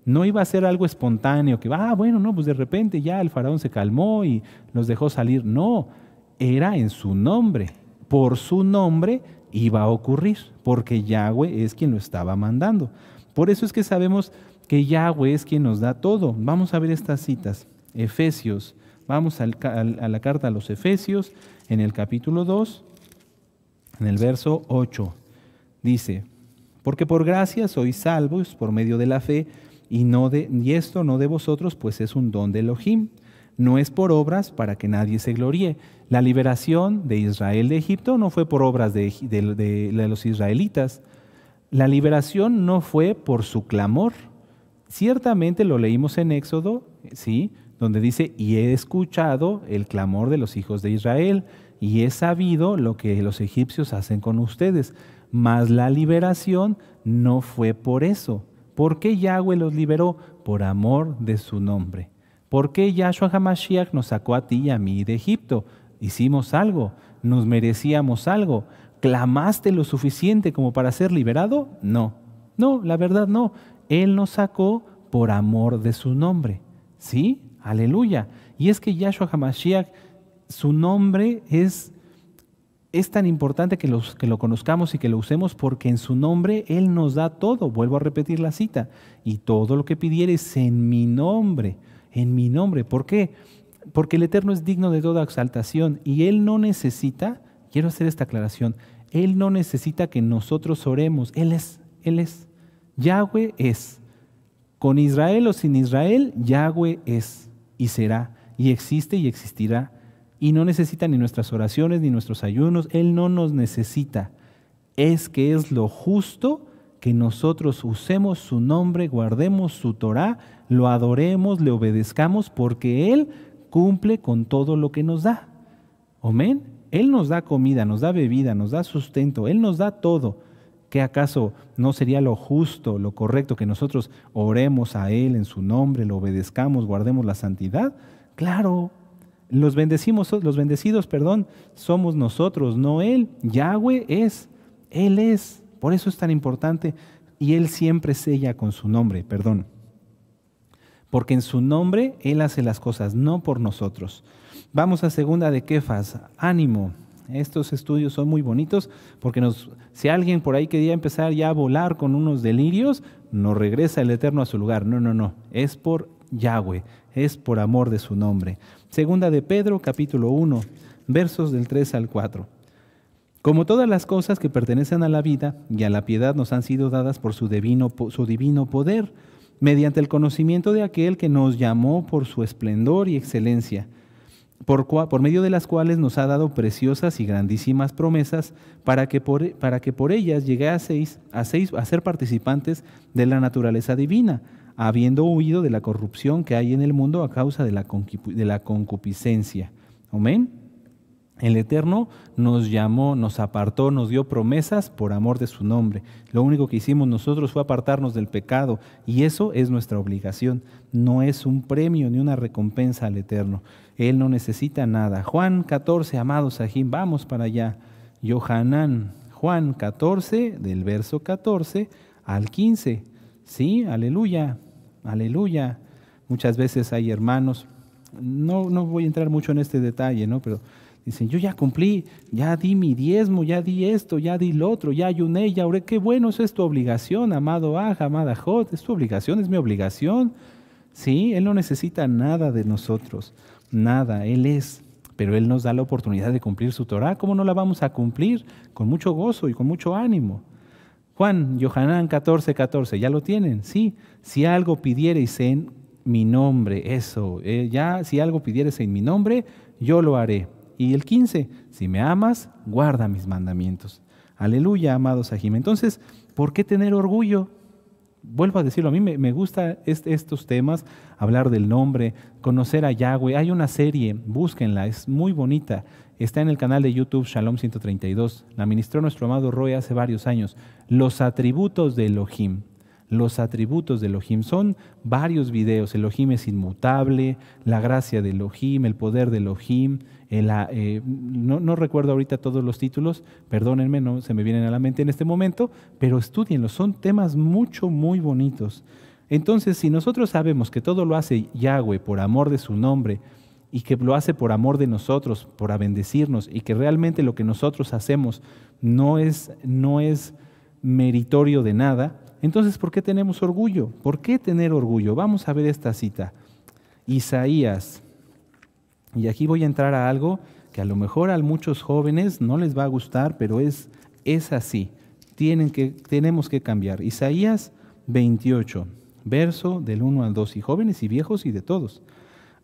No iba a ser algo espontáneo, que, ah, bueno, no, pues de repente ya el faraón se calmó y los dejó salir. No, era en su nombre. Por su nombre iba a ocurrir, porque Yahweh es quien lo estaba mandando. Por eso es que sabemos que Yahweh es quien nos da todo. Vamos a ver estas citas. Efesios, vamos a la carta a los Efesios, en el capítulo 2, en el verso 8. Dice, porque por gracia sois salvos por medio de la fe, y, no de, y esto no de vosotros, pues es un don de Elohim. No es por obras para que nadie se gloríe la liberación de Israel de Egipto no fue por obras de, los israelitas. La liberación no fue por su clamor. Ciertamente lo leímos en Éxodo, ¿sí? donde dice, y he escuchado el clamor de los hijos de Israel, y he sabido lo que los egipcios hacen con ustedes. Mas la liberación no fue por eso. ¿Por qué Yahweh los liberó? Por amor de su nombre. ¿Por qué Yahshua Hamashiach nos sacó a ti y a mí de Egipto? hicimos algo, nos merecíamos algo, clamaste lo suficiente como para ser liberado? No, no, la verdad no. Él nos sacó por amor de su nombre. ¿Sí? Aleluya. Y es que Yahshua Hamashiach, su nombre es, es tan importante que, los, que lo conozcamos y que lo usemos porque en su nombre Él nos da todo. Vuelvo a repetir la cita. Y todo lo que pidieres en mi nombre, en mi nombre. ¿Por qué? porque el Eterno es digno de toda exaltación y Él no necesita, quiero hacer esta aclaración, Él no necesita que nosotros oremos, Él es, Él es, Yahweh es. Con Israel o sin Israel, Yahweh es y será, y existe y existirá, y no necesita ni nuestras oraciones ni nuestros ayunos, Él no nos necesita. Es que es lo justo que nosotros usemos su nombre, guardemos su Torah, lo adoremos, le obedezcamos, porque Él cumple con todo lo que nos da. Amén. Él nos da comida, nos da bebida, nos da sustento, Él nos da todo. ¿Qué acaso no sería lo justo, lo correcto que nosotros oremos a Él en su nombre, lo obedezcamos, guardemos la santidad? Claro, los bendecimos, los bendecidos, perdón, somos nosotros, no Él. Yahweh es, Él es. Por eso es tan importante y Él siempre sella con su nombre, perdón porque en su nombre Él hace las cosas, no por nosotros. Vamos a segunda de Kefas, ánimo. Estos estudios son muy bonitos porque si alguien por ahí quería empezar ya a volar con unos delirios, nos regresa el Eterno a su lugar. No, no, no. Es por Yahweh, es por amor de su nombre. Segunda de Pedro, capítulo 1, versos del 3 al 4. Como todas las cosas que pertenecen a la vida y a la piedad nos han sido dadas por su divino poder, mediante el conocimiento de aquel que nos llamó por su esplendor y excelencia, por, medio de las cuales nos ha dado preciosas y grandísimas promesas, para que por, para que por ellas llegue a, a ser participantes de la naturaleza divina, habiendo huido de la corrupción que hay en el mundo a causa de la, concupiscencia. Amén. El Eterno nos llamó, nos apartó, nos dio promesas por amor de su nombre. Lo único que hicimos nosotros fue apartarnos del pecado y eso es nuestra obligación. No es un premio ni una recompensa al Eterno. Él no necesita nada. Juan 14, amados vamos para allá. Yohanan, Juan 14, del verso 14 al 15. Sí, aleluya, aleluya. Muchas veces hay hermanos, no, no voy a entrar mucho en este detalle, ¿no? Pero Dicen, yo ya cumplí, ya di mi diezmo, ya di esto, ya di lo otro, ya ayuné, ya oré. Qué bueno, eso es tu obligación, amado Aj, amada Jot, es tu obligación, es mi obligación. Sí, Él no necesita nada de nosotros, nada, Él es. Pero Él nos da la oportunidad de cumplir su Torah. ¿Cómo no la vamos a cumplir? Con mucho gozo y con mucho ánimo. Juan, Yohanan 14, 14, ya lo tienen, sí. Si algo pidiereis en mi nombre, eso, eh, ya si algo pidiereis en mi nombre, yo lo haré y el 15, si me amas, guarda mis mandamientos. Aleluya, amados Sahim. Entonces, ¿por qué tener orgullo? Vuelvo a decirlo, a mí me, gustan estos temas, hablar del nombre, conocer a Yahweh. Hay una serie, búsquenla, es muy bonita. Está en el canal de YouTube Shalom 132. La ministró nuestro amado Roy hace varios años. Los atributos de Elohim los atributos de Elohim. Son varios videos. Elohim es inmutable, la gracia de Elohim, el poder de Elohim, eh, no, recuerdo ahorita todos los títulos, perdónenme, no se me vienen a la mente en este momento, pero estudienlos, son temas mucho, muy bonitos. Entonces, si nosotros sabemos que todo lo hace Yahweh por amor de su nombre y que lo hace por amor de nosotros, por bendecirnos y que realmente lo que nosotros hacemos no es, no es meritorio de nada, entonces, ¿por qué tenemos orgullo? ¿Por qué tener orgullo? Vamos a ver esta cita. Isaías y aquí voy a entrar a algo que a lo mejor a muchos jóvenes no les va a gustar, pero es, es así. Tienen que, tenemos que cambiar. Isaías 28, verso del 1 al 2, y jóvenes y viejos y de todos.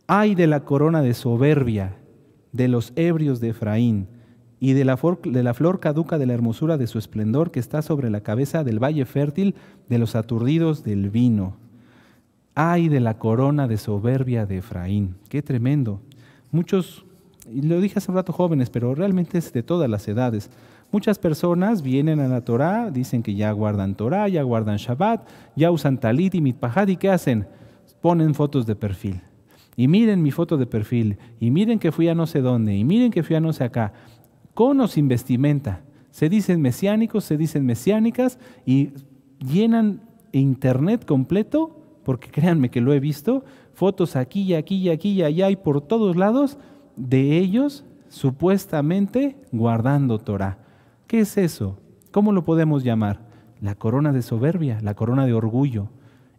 Ay de la corona de soberbia, de los ebrios de Efraín, y de la, flor, de la flor caduca de la hermosura de su esplendor que está sobre la cabeza del valle fértil de los aturdidos del vino. Ay de la corona de soberbia de Efraín. Qué tremendo. Muchos, y lo dije hace un rato jóvenes, pero realmente es de todas las edades. Muchas personas vienen a la Torah, dicen que ya guardan Torah, ya guardan Shabbat, ya usan talit y mitpajad, ¿y qué hacen? Ponen fotos de perfil. Y miren mi foto de perfil, y miren que fui a no sé dónde, y miren que fui a no sé acá. cómo o Se dicen mesiánicos, se dicen mesiánicas, y llenan internet completo porque créanme que lo he visto, fotos aquí y aquí y aquí y allá y por todos lados de ellos supuestamente guardando Torah. ¿Qué es eso? ¿Cómo lo podemos llamar? La corona de soberbia, la corona de orgullo.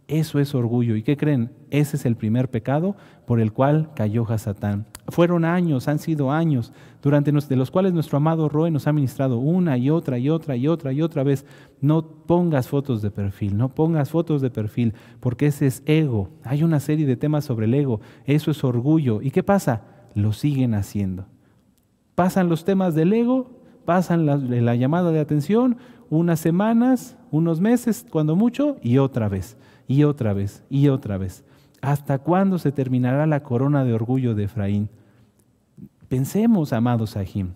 Eso es orgullo. ¿Y qué creen? Ese es el primer pecado por el cual cayó Hasatán fueron años, han sido años, durante los, de los cuales nuestro amado Roe nos ha ministrado una y otra y otra y otra y otra vez. No pongas fotos de perfil, no pongas fotos de perfil, porque ese es ego. Hay una serie de temas sobre el ego, eso es orgullo. ¿Y qué pasa? Lo siguen haciendo. Pasan los temas del ego, pasan la llamada de atención, unas semanas, unos meses, cuando mucho, y otra vez, y otra vez, y otra vez. ¿Hasta cuándo se terminará la corona de orgullo de Efraín? Pensemos, amados Sahim.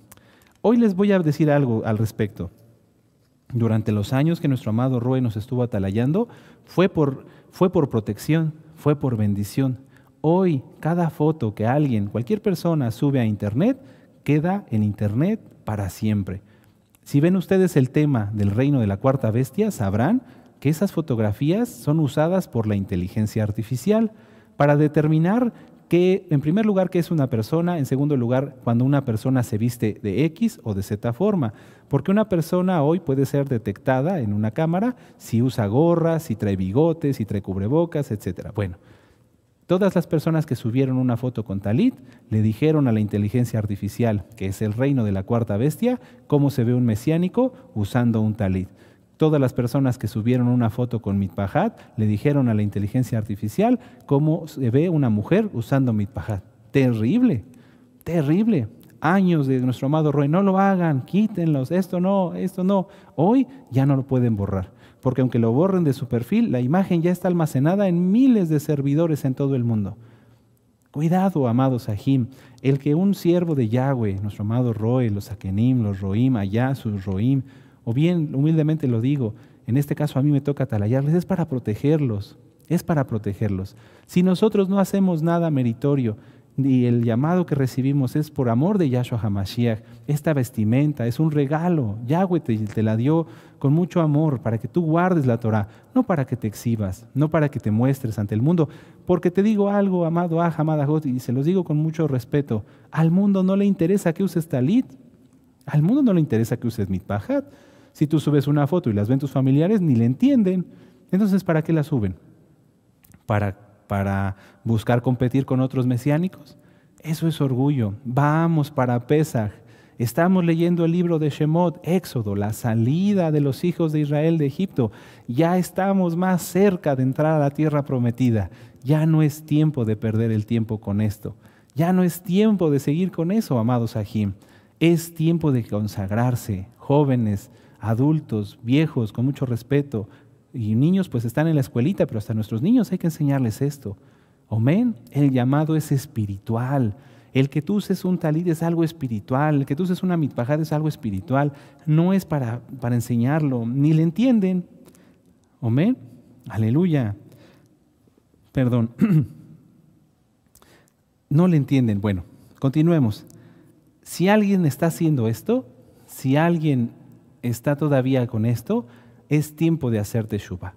Hoy les voy a decir algo al respecto. Durante los años que nuestro amado Rue nos estuvo atalayando, fue por, fue por protección, fue por bendición. Hoy, cada foto que alguien, cualquier persona sube a Internet, queda en Internet para siempre. Si ven ustedes el tema del reino de la cuarta bestia, sabrán que esas fotografías son usadas por la inteligencia artificial para determinar que en primer lugar que es una persona, en segundo lugar cuando una persona se viste de X o de Z forma, porque una persona hoy puede ser detectada en una cámara si usa gorra, si trae bigotes, si trae cubrebocas, etc. Bueno, todas las personas que subieron una foto con Talit le dijeron a la inteligencia artificial, que es el reino de la cuarta bestia, cómo se ve un mesiánico usando un Talit. Todas las personas que subieron una foto con Mitpahat le dijeron a la inteligencia artificial cómo se ve una mujer usando Mitpahat. Terrible, terrible. Años de nuestro amado Roy, no lo hagan, quítenlos, esto no, esto no. Hoy ya no lo pueden borrar, porque aunque lo borren de su perfil, la imagen ya está almacenada en miles de servidores en todo el mundo. Cuidado, amado Sahim, el que un siervo de Yahweh, nuestro amado Roy, los Akenim, los Roim, allá sus Roim, o bien humildemente lo digo, en este caso a mí me toca atalayarles, es para protegerlos, es para protegerlos. Si nosotros no hacemos nada meritorio, y el llamado que recibimos es por amor de Yahshua HaMashiach, esta vestimenta es un regalo, Yahweh te, la dio con mucho amor para que tú guardes la Torah, no para que te exhibas, no para que te muestres ante el mundo, porque te digo algo, amado Aj, amada y se los digo con mucho respeto, al mundo no le interesa que uses talit, al mundo no le interesa que uses mitpahat, si tú subes una foto y las ven tus familiares, ni le entienden. Entonces, ¿para qué la suben? ¿Para, para buscar competir con otros mesiánicos? Eso es orgullo. Vamos para Pesaj. Estamos leyendo el libro de Shemot, Éxodo, la salida de los hijos de Israel de Egipto. Ya estamos más cerca de entrar a la tierra prometida. Ya no es tiempo de perder el tiempo con esto. Ya no es tiempo de seguir con eso, amados Ajim. Es tiempo de consagrarse, jóvenes, adultos, viejos, con mucho respeto, y niños pues están en la escuelita, pero hasta nuestros niños hay que enseñarles esto. Amén. El llamado es espiritual. El que tú uses un talid es algo espiritual, el que tú uses una mitpajada es algo espiritual, no es para, para enseñarlo, ni le entienden. Amén. Aleluya. Perdón. no le entienden. Bueno, continuemos. Si alguien está haciendo esto, si alguien está todavía con esto, es tiempo de hacer teshuva.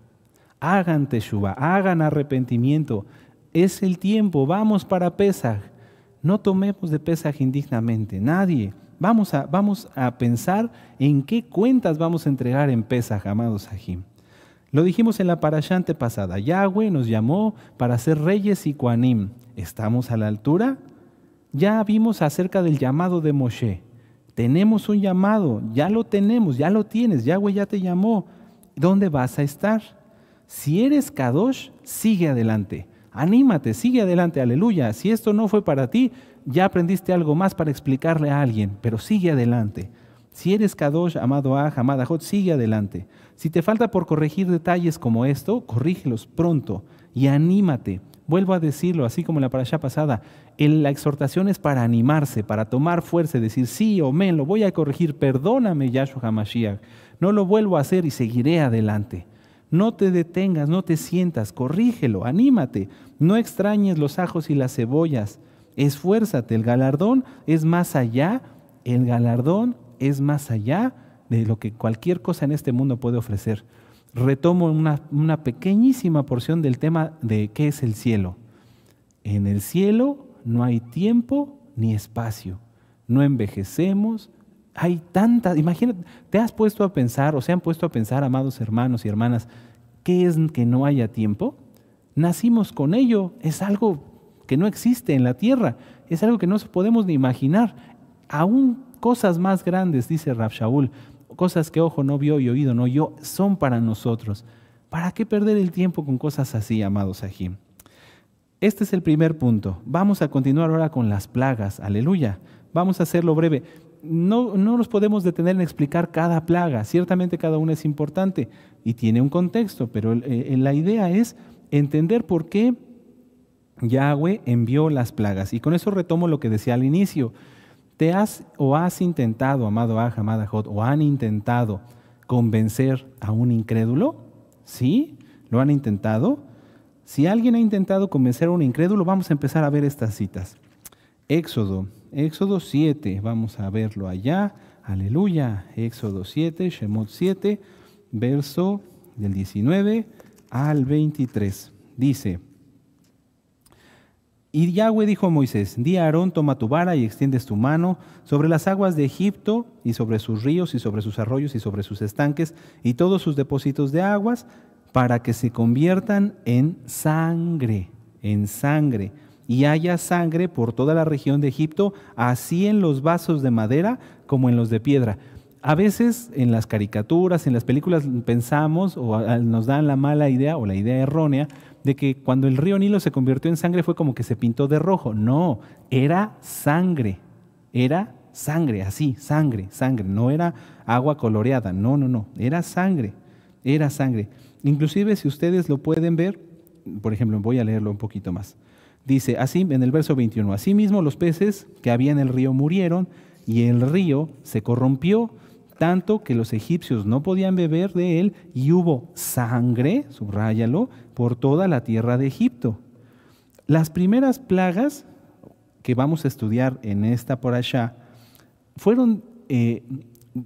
Hagan teshuva, hagan arrepentimiento. Es el tiempo, vamos para Pesaj. No tomemos de Pesaj indignamente, nadie. Vamos a, vamos a pensar en qué cuentas vamos a entregar en Pesaj, amados Sahim Lo dijimos en la Parashante pasada. Yahweh nos llamó para ser reyes y Kuanim. ¿Estamos a la altura? Ya vimos acerca del llamado de Moshe. Tenemos un llamado, ya lo tenemos, ya lo tienes, Yahweh ya te llamó. ¿Dónde vas a estar? Si eres Kadosh, sigue adelante. Anímate, sigue adelante, aleluya. Si esto no fue para ti, ya aprendiste algo más para explicarle a alguien, pero sigue adelante. Si eres Kadosh, amado a, amada Jod, sigue adelante. Si te falta por corregir detalles como esto, corrígelos pronto y anímate. Vuelvo a decirlo, así como en la parasha pasada, la exhortación es para animarse, para tomar fuerza, decir, sí, men, lo voy a corregir, perdóname, Yahshua Hamashiach, no lo vuelvo a hacer y seguiré adelante. No te detengas, no te sientas, corrígelo, anímate, no extrañes los ajos y las cebollas, esfuérzate, el galardón es más allá, el galardón es más allá de lo que cualquier cosa en este mundo puede ofrecer. Retomo una, una pequeñísima porción del tema de qué es el cielo. En el cielo no hay tiempo ni espacio. No envejecemos. Hay tantas, imagínate, te has puesto a pensar o se han puesto a pensar, amados hermanos y hermanas, ¿qué es que no haya tiempo? Nacimos con ello, es algo que no existe en la tierra, es algo que no podemos ni imaginar. Aún cosas más grandes, dice Rab Shaul, cosas que ojo no vio y oído no oyó, son para nosotros. ¿Para qué perder el tiempo con cosas así, amados Ajim? Este es el primer punto. Vamos a continuar ahora con las plagas. Aleluya. Vamos a hacerlo breve. No, nos podemos detener en explicar cada plaga. Ciertamente cada una es importante y tiene un contexto, pero eh, la idea es entender por qué Yahweh envió las plagas. Y con eso retomo lo que decía al inicio. Te has o has intentado, amado Aj, amada Jod, o han intentado convencer a un incrédulo. ¿Sí? ¿Lo han intentado? Si alguien ha intentado convencer a un incrédulo, vamos a empezar a ver estas citas. Éxodo, Éxodo 7, vamos a verlo allá. Aleluya, Éxodo 7, Shemot 7, verso del 19 al 23. Dice, y Yahweh dijo a Moisés, di a Aarón, toma tu vara y extiendes tu mano sobre las aguas de Egipto y sobre sus ríos y sobre sus arroyos y sobre sus estanques y todos sus depósitos de aguas, para que se conviertan en sangre, en sangre, y haya sangre por toda la región de Egipto, así en los vasos de madera como en los de piedra. A veces en las caricaturas, en las películas pensamos o nos dan la mala idea o la idea errónea de que cuando el río Nilo se convirtió en sangre fue como que se pintó de rojo. No, era sangre, era sangre, así, sangre, sangre. No era agua coloreada, no, no, no, era sangre, era sangre. Inclusive si ustedes lo pueden ver, por ejemplo, voy a leerlo un poquito más. Dice así en el verso 21, asimismo los peces que había en el río murieron y el río se corrompió tanto que los egipcios no podían beber de él y hubo sangre, subráyalo, por toda la tierra de Egipto. Las primeras plagas que vamos a estudiar en esta por allá fueron eh,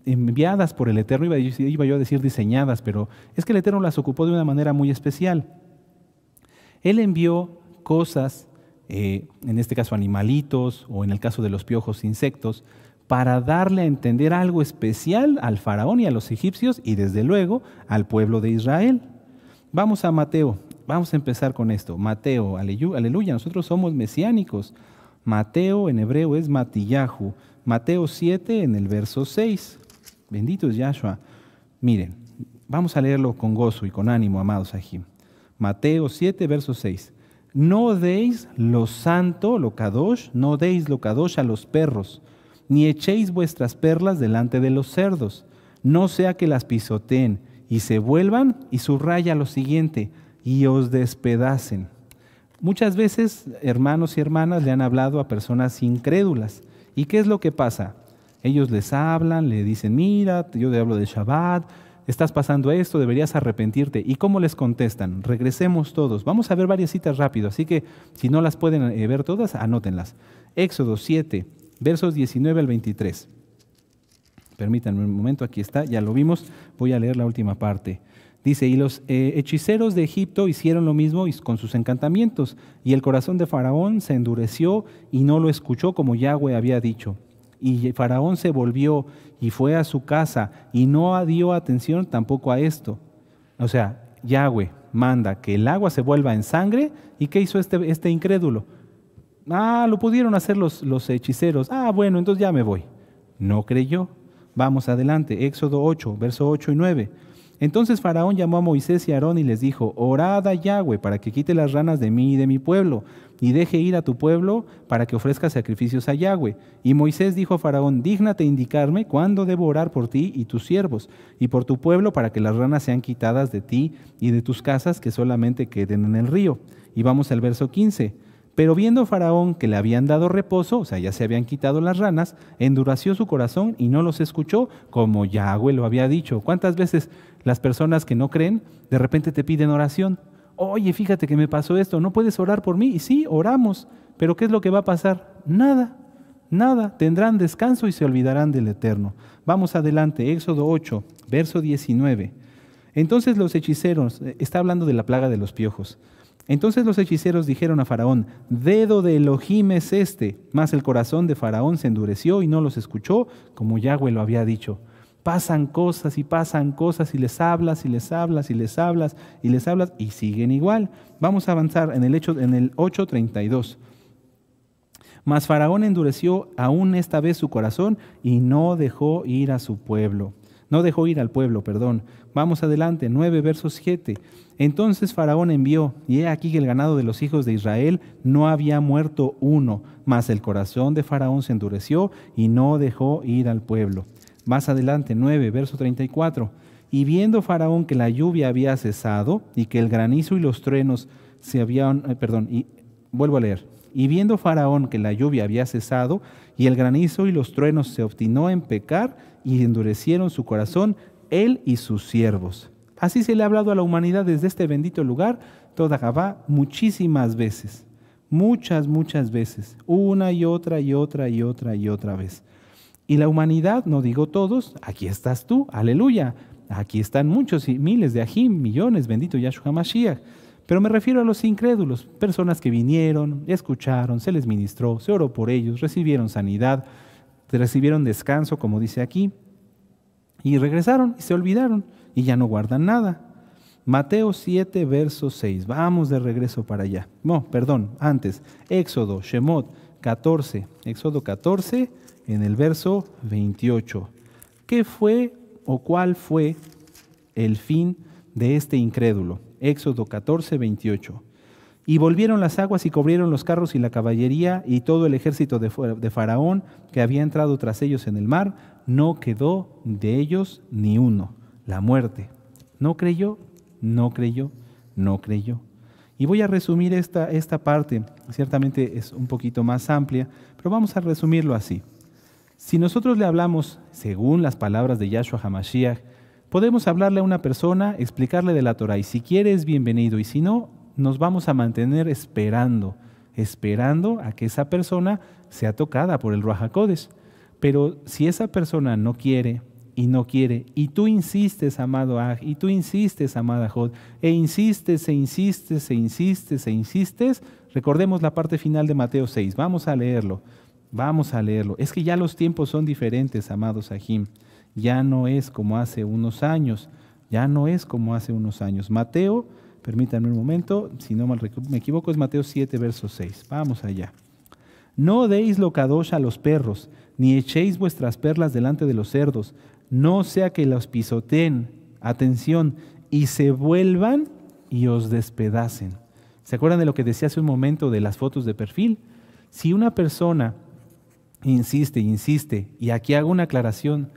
enviadas por el Eterno, iba, yo a decir diseñadas, pero es que el Eterno las ocupó de una manera muy especial. Él envió cosas, eh, en este caso animalitos o en el caso de los piojos, insectos, para darle a entender algo especial al faraón y a los egipcios y desde luego al pueblo de Israel. Vamos a Mateo, vamos a empezar con esto. Mateo, aleluya, nosotros somos mesiánicos. Mateo en hebreo es Matillahu Mateo 7 en el verso 6. Bendito es Yahshua. Miren, vamos a leerlo con gozo y con ánimo, amados aquí. Mateo 7, verso 6. No deis lo santo, lo kadosh, no deis lo kadosh a los perros, ni echéis vuestras perlas delante de los cerdos, no sea que las pisoteen y se vuelvan y subraya lo siguiente, y os despedacen. Muchas veces hermanos y hermanas le han hablado a personas incrédulas ¿Y qué es lo que pasa? Ellos les hablan, le dicen, mira, yo te hablo de Shabbat, estás pasando esto, deberías arrepentirte. ¿Y cómo les contestan? Regresemos todos. Vamos a ver varias citas rápido, así que si no las pueden eh, ver todas, anótenlas. Éxodo 7, versos 19 al 23. Permítanme un momento, aquí está, ya lo vimos. Voy a leer la última parte. Dice, y los eh, hechiceros de Egipto hicieron lo mismo con sus encantamientos, y el corazón de Faraón se endureció y no lo escuchó como Yahweh había dicho. Y Faraón se volvió y fue a su casa y no dio atención tampoco a esto. O sea, Yahweh manda que el agua se vuelva en sangre, ¿y qué hizo este, este incrédulo? Ah, lo pudieron hacer los, los hechiceros. Ah, bueno, entonces ya me voy. No creyó. Vamos adelante, Éxodo 8, verso 8 y 9. Entonces Faraón llamó a Moisés y a Aarón y les dijo, orad a Yahweh para que quite las ranas de mí y de mi pueblo, y deje ir a tu pueblo para que ofrezca sacrificios a Yahweh. Y Moisés dijo a Faraón, dígnate indicarme cuándo debo orar por ti y tus siervos, y por tu pueblo para que las ranas sean quitadas de ti y de tus casas que solamente queden en el río. Y vamos al verso 15. Pero viendo Faraón que le habían dado reposo, o sea, ya se habían quitado las ranas, endureció su corazón y no los escuchó, como Yahweh lo había dicho. ¿Cuántas veces las personas que no creen de repente te piden oración? Oye, fíjate que me pasó esto, ¿no puedes orar por mí? Y sí, oramos, pero ¿qué es lo que va a pasar? Nada, nada. Tendrán descanso y se olvidarán del Eterno. Vamos adelante, Éxodo 8, verso 19. Entonces los hechiceros, eh, está hablando de la plaga de los piojos. Entonces los hechiceros dijeron a Faraón, dedo de Elohim es este. Mas el corazón de Faraón se endureció y no los escuchó, como Yahweh lo había dicho. Pasan cosas y pasan cosas y les hablas y les hablas y les hablas y les hablas y siguen igual. Vamos a avanzar en el, hecho, en el 8.32. Mas Faraón endureció aún esta vez su corazón y no dejó ir a su pueblo no dejó ir al pueblo, perdón. Vamos adelante, 9 versos 7. Entonces Faraón envió, y he aquí que el ganado de los hijos de Israel no había muerto uno, mas el corazón de Faraón se endureció y no dejó ir al pueblo. Más adelante, 9 verso 34. Y viendo Faraón que la lluvia había cesado y que el granizo y los truenos se habían, eh, perdón, y vuelvo a leer. Y viendo Faraón que la lluvia había cesado y el granizo y los truenos se obstinó en pecar y endurecieron su corazón, él y sus siervos. Así se le ha hablado a la humanidad desde este bendito lugar, toda Java, muchísimas veces, muchas, muchas veces, una y otra y otra y otra y otra vez. Y la humanidad, no digo todos, aquí estás tú, aleluya, aquí están muchos y miles de ajim, millones, bendito Yahshua Mashiach pero me refiero a los incrédulos, personas que vinieron, escucharon, se les ministró, se oró por ellos, recibieron sanidad, recibieron descanso, como dice aquí, y regresaron y se olvidaron y ya no guardan nada. Mateo 7, verso 6. Vamos de regreso para allá. No, perdón, antes. Éxodo, Shemot 14. Éxodo 14 en el verso 28. ¿Qué fue o cuál fue el fin de este incrédulo? Éxodo 14, 28. Y volvieron las aguas y cubrieron los carros y la caballería y todo el ejército de Faraón que había entrado tras ellos en el mar, no quedó de ellos ni uno. La muerte. No creyó, no creyó, no creyó. Y voy a resumir esta, esta parte, ciertamente es un poquito más amplia, pero vamos a resumirlo así. Si nosotros le hablamos, según las palabras de Yahshua Hamashiach, Podemos hablarle a una persona, explicarle de la Torah y si quiere es bienvenido y si no, nos vamos a mantener esperando, esperando a que esa persona sea tocada por el Ruajacodes. Pero si esa persona no quiere y no quiere, y tú insistes, amado Aj, y tú insistes, amada Jod, e insistes, e insistes, e insistes, e insistes, recordemos la parte final de Mateo 6, vamos a leerlo, vamos a leerlo. Es que ya los tiempos son diferentes, amados Ajim ya no es como hace unos años, ya no es como hace unos años. Mateo, permítanme un momento, si no me equivoco, es Mateo 7, verso 6. Vamos allá. No deis lo a los perros, ni echéis vuestras perlas delante de los cerdos, no sea que los pisoteen, atención, y se vuelvan y os despedacen. ¿Se acuerdan de lo que decía hace un momento de las fotos de perfil? Si una persona insiste, insiste, y aquí hago una aclaración,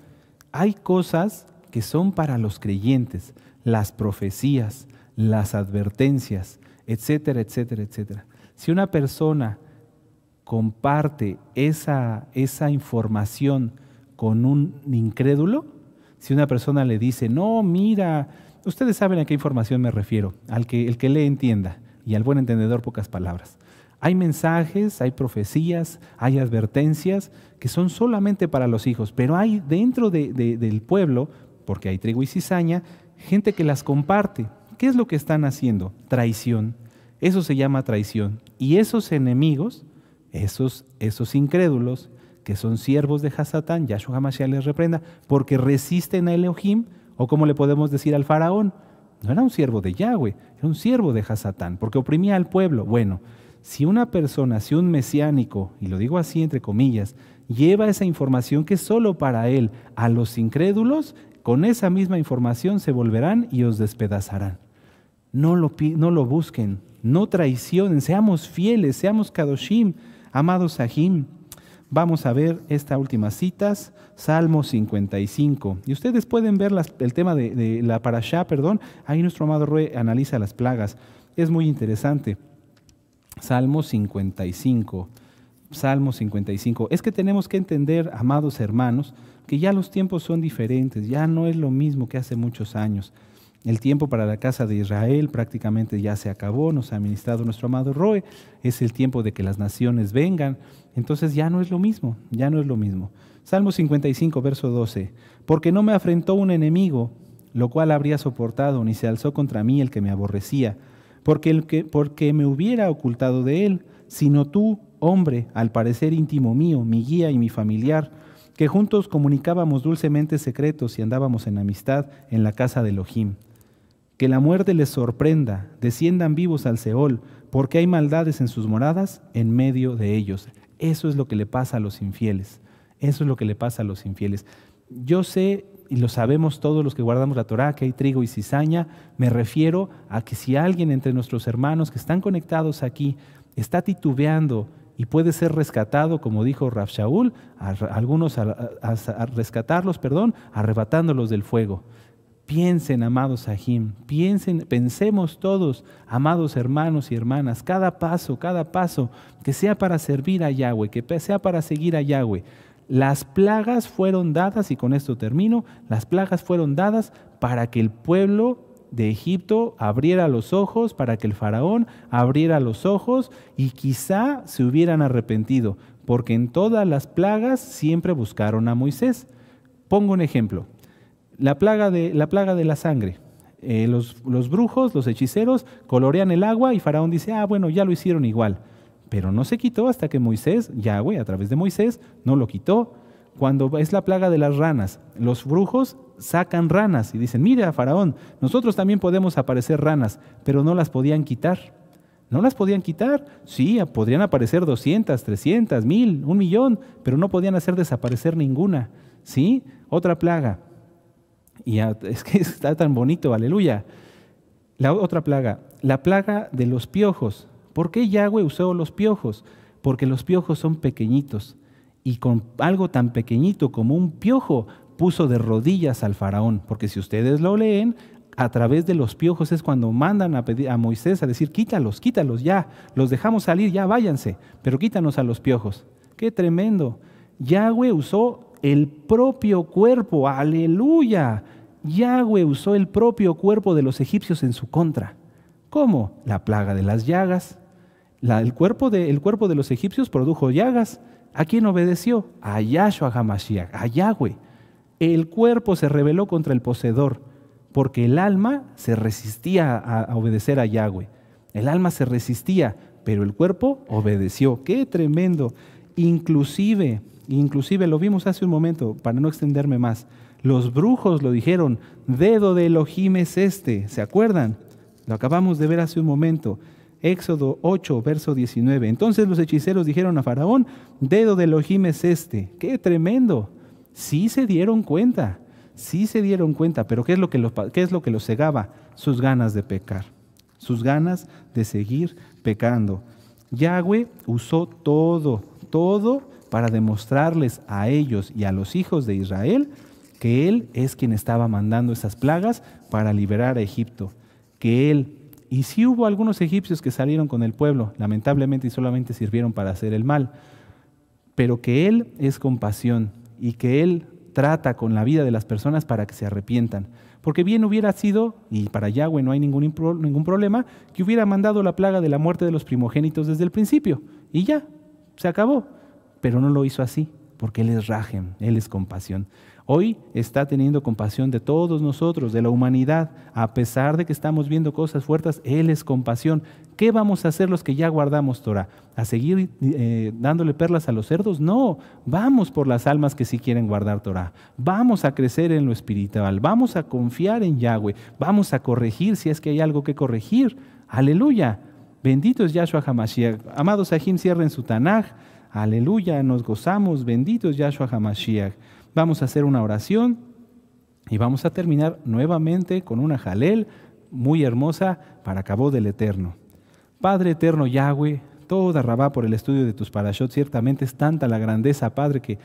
hay cosas que son para los creyentes, las profecías, las advertencias, etcétera, etcétera, etcétera. Si una persona comparte esa, información con un incrédulo, si una persona le dice, no, mira, ustedes saben a qué información me refiero, al que, el que le entienda y al buen entendedor pocas palabras. Hay mensajes, hay profecías, hay advertencias que son solamente para los hijos, pero hay dentro del pueblo, porque hay trigo y cizaña, gente que las comparte. ¿Qué es lo que están haciendo? Traición. Eso se llama traición. Y esos enemigos, esos, esos incrédulos, que son siervos de Hasatán, Yahshua ya les reprenda, porque resisten a Elohim, o como le podemos decir al faraón, no era un siervo de Yahweh, era un siervo de Hasatán, porque oprimía al pueblo. Bueno, si una persona, si un mesiánico, y lo digo así entre comillas, lleva esa información que es solo para él a los incrédulos, con esa misma información se volverán y os despedazarán. No lo, no lo busquen, no traicionen, seamos fieles, seamos Kadoshim, amados Sahim. Vamos a ver esta última citas, Salmo 55. Y ustedes pueden ver el tema de, de la parashá, perdón, ahí nuestro amado Rue analiza las plagas. Es muy interesante. Salmo 55. Salmo 55. Es que tenemos que entender, amados hermanos, que ya los tiempos son diferentes, ya no es lo mismo que hace muchos años. El tiempo para la casa de Israel prácticamente ya se acabó, nos ha ministrado nuestro amado Roe, es el tiempo de que las naciones vengan, entonces ya no es lo mismo, ya no es lo mismo. Salmo 55, verso 12, porque no me afrentó un enemigo, lo cual habría soportado, ni se alzó contra mí el que me aborrecía porque, el que, porque me hubiera ocultado de él, sino tú, hombre, al parecer íntimo mío, mi guía y mi familiar, que juntos comunicábamos dulcemente secretos y andábamos en amistad en la casa de Elohim. Que la muerte les sorprenda, desciendan vivos al Seol, porque hay maldades en sus moradas en medio de ellos. Eso es lo que le pasa a los infieles. Eso es lo que le pasa a los infieles. Yo sé y lo sabemos todos los que guardamos la Torá, que hay trigo y cizaña, me refiero a que si alguien entre nuestros hermanos que están conectados aquí está titubeando y puede ser rescatado, como dijo Rav Shaul, algunos a, rescatarlos, perdón, arrebatándolos del fuego. Piensen, amados Ajim, piensen, pensemos todos, amados hermanos y hermanas, cada paso, cada paso, que sea para servir a Yahweh, que sea para seguir a Yahweh. Las plagas fueron dadas, y con esto termino, las plagas fueron dadas para que el pueblo de Egipto abriera los ojos, para que el faraón abriera los ojos y quizá se hubieran arrepentido, porque en todas las plagas siempre buscaron a Moisés. Pongo un ejemplo, la plaga de la, plaga de la sangre. Eh, los brujos, los hechiceros, colorean el agua y faraón dice, ah, bueno, ya lo hicieron igual. Pero no se quitó hasta que Moisés, Yahweh, a través de Moisés, no lo quitó. Cuando es la plaga de las ranas, los brujos sacan ranas y dicen, mira, faraón, nosotros también podemos aparecer ranas, pero no las podían quitar. No las podían quitar. Sí, podrían aparecer 200, 300, 1000, un millón, pero no podían hacer desaparecer ninguna. ¿Sí? Otra plaga. Y es que está tan bonito, aleluya. La otra plaga, la plaga de los piojos. ¿Por qué Yahweh usó los piojos? Porque los piojos son pequeñitos. Y con algo tan pequeñito como un piojo puso de rodillas al faraón. Porque si ustedes lo leen, a través de los piojos es cuando mandan a, pedir, a Moisés a decir, quítalos, quítalos ya, los dejamos salir, ya váyanse, pero quítanos a los piojos. Qué tremendo. Yahweh usó el propio cuerpo, aleluya. Yahweh usó el propio cuerpo de los egipcios en su contra. ¿Cómo? La plaga de las llagas, el, cuerpo de, cuerpo de los egipcios produjo llagas. ¿A quién obedeció? A Yahshua Hamashiach, a Yahweh. El cuerpo se rebeló contra el poseedor, porque el alma se resistía a, a obedecer a Yahweh. El alma se resistía, pero el cuerpo obedeció. ¡Qué tremendo! Inclusive, inclusive lo vimos hace un momento, para no extenderme más, los brujos lo dijeron, dedo de Elohim es este, ¿se acuerdan? Lo acabamos de ver hace un momento. Éxodo 8, verso 19. Entonces los hechiceros dijeron a Faraón, dedo de Elohim es este. ¡Qué tremendo! Sí se dieron cuenta, sí se dieron cuenta, pero ¿qué es lo que los, qué es lo que cegaba? Sus ganas de pecar, sus ganas de seguir pecando. Yahweh usó todo, todo para demostrarles a ellos y a los hijos de Israel que Él es quien estaba mandando esas plagas para liberar a Egipto, que Él y sí hubo algunos egipcios que salieron con el pueblo, lamentablemente, y solamente sirvieron para hacer el mal. Pero que Él es compasión y que Él trata con la vida de las personas para que se arrepientan. Porque bien hubiera sido, y para Yahweh no hay ningún, ningún problema, que hubiera mandado la plaga de la muerte de los primogénitos desde el principio. Y ya, se acabó. Pero no lo hizo así, porque Él es rajem, Él es compasión. Hoy está teniendo compasión de todos nosotros, de la humanidad. A pesar de que estamos viendo cosas fuertes, Él es compasión. ¿Qué vamos a hacer los que ya guardamos Torah? ¿A seguir eh, dándole perlas a los cerdos? No, vamos por las almas que sí quieren guardar Torah. Vamos a crecer en lo espiritual. Vamos a confiar en Yahweh. Vamos a corregir si es que hay algo que corregir. Aleluya. Bendito es Yahshua Hamashiach. Amados Ajim, cierren su Tanaj. Aleluya, nos gozamos. Bendito es Yahshua Hamashiach. Vamos a hacer una oración y vamos a terminar nuevamente con una jalel muy hermosa para Cabo del Eterno. Padre eterno Yahweh, toda Rabá por el estudio de tus parashot, ciertamente es tanta la grandeza, Padre, que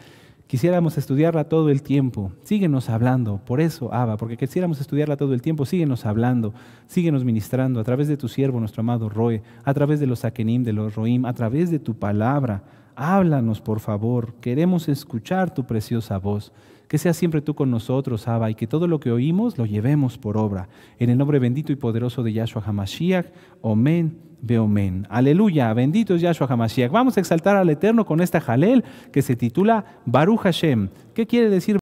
quisiéramos estudiarla todo el tiempo. Síguenos hablando, por eso, Abba, porque quisiéramos estudiarla todo el tiempo, síguenos hablando, síguenos ministrando a través de tu siervo, nuestro amado Roe, a través de los Akenim, de los Roim, a través de tu palabra. Háblanos, por favor. Queremos escuchar tu preciosa voz. Que seas siempre tú con nosotros, Abba, y que todo lo que oímos lo llevemos por obra. En el nombre bendito y poderoso de Yahshua Hamashiach. Amén. Beomen. Aleluya, bendito es Yahshua Hamashiach. Vamos a exaltar al Eterno con esta jalel que se titula Baruch Hashem. ¿Qué quiere decir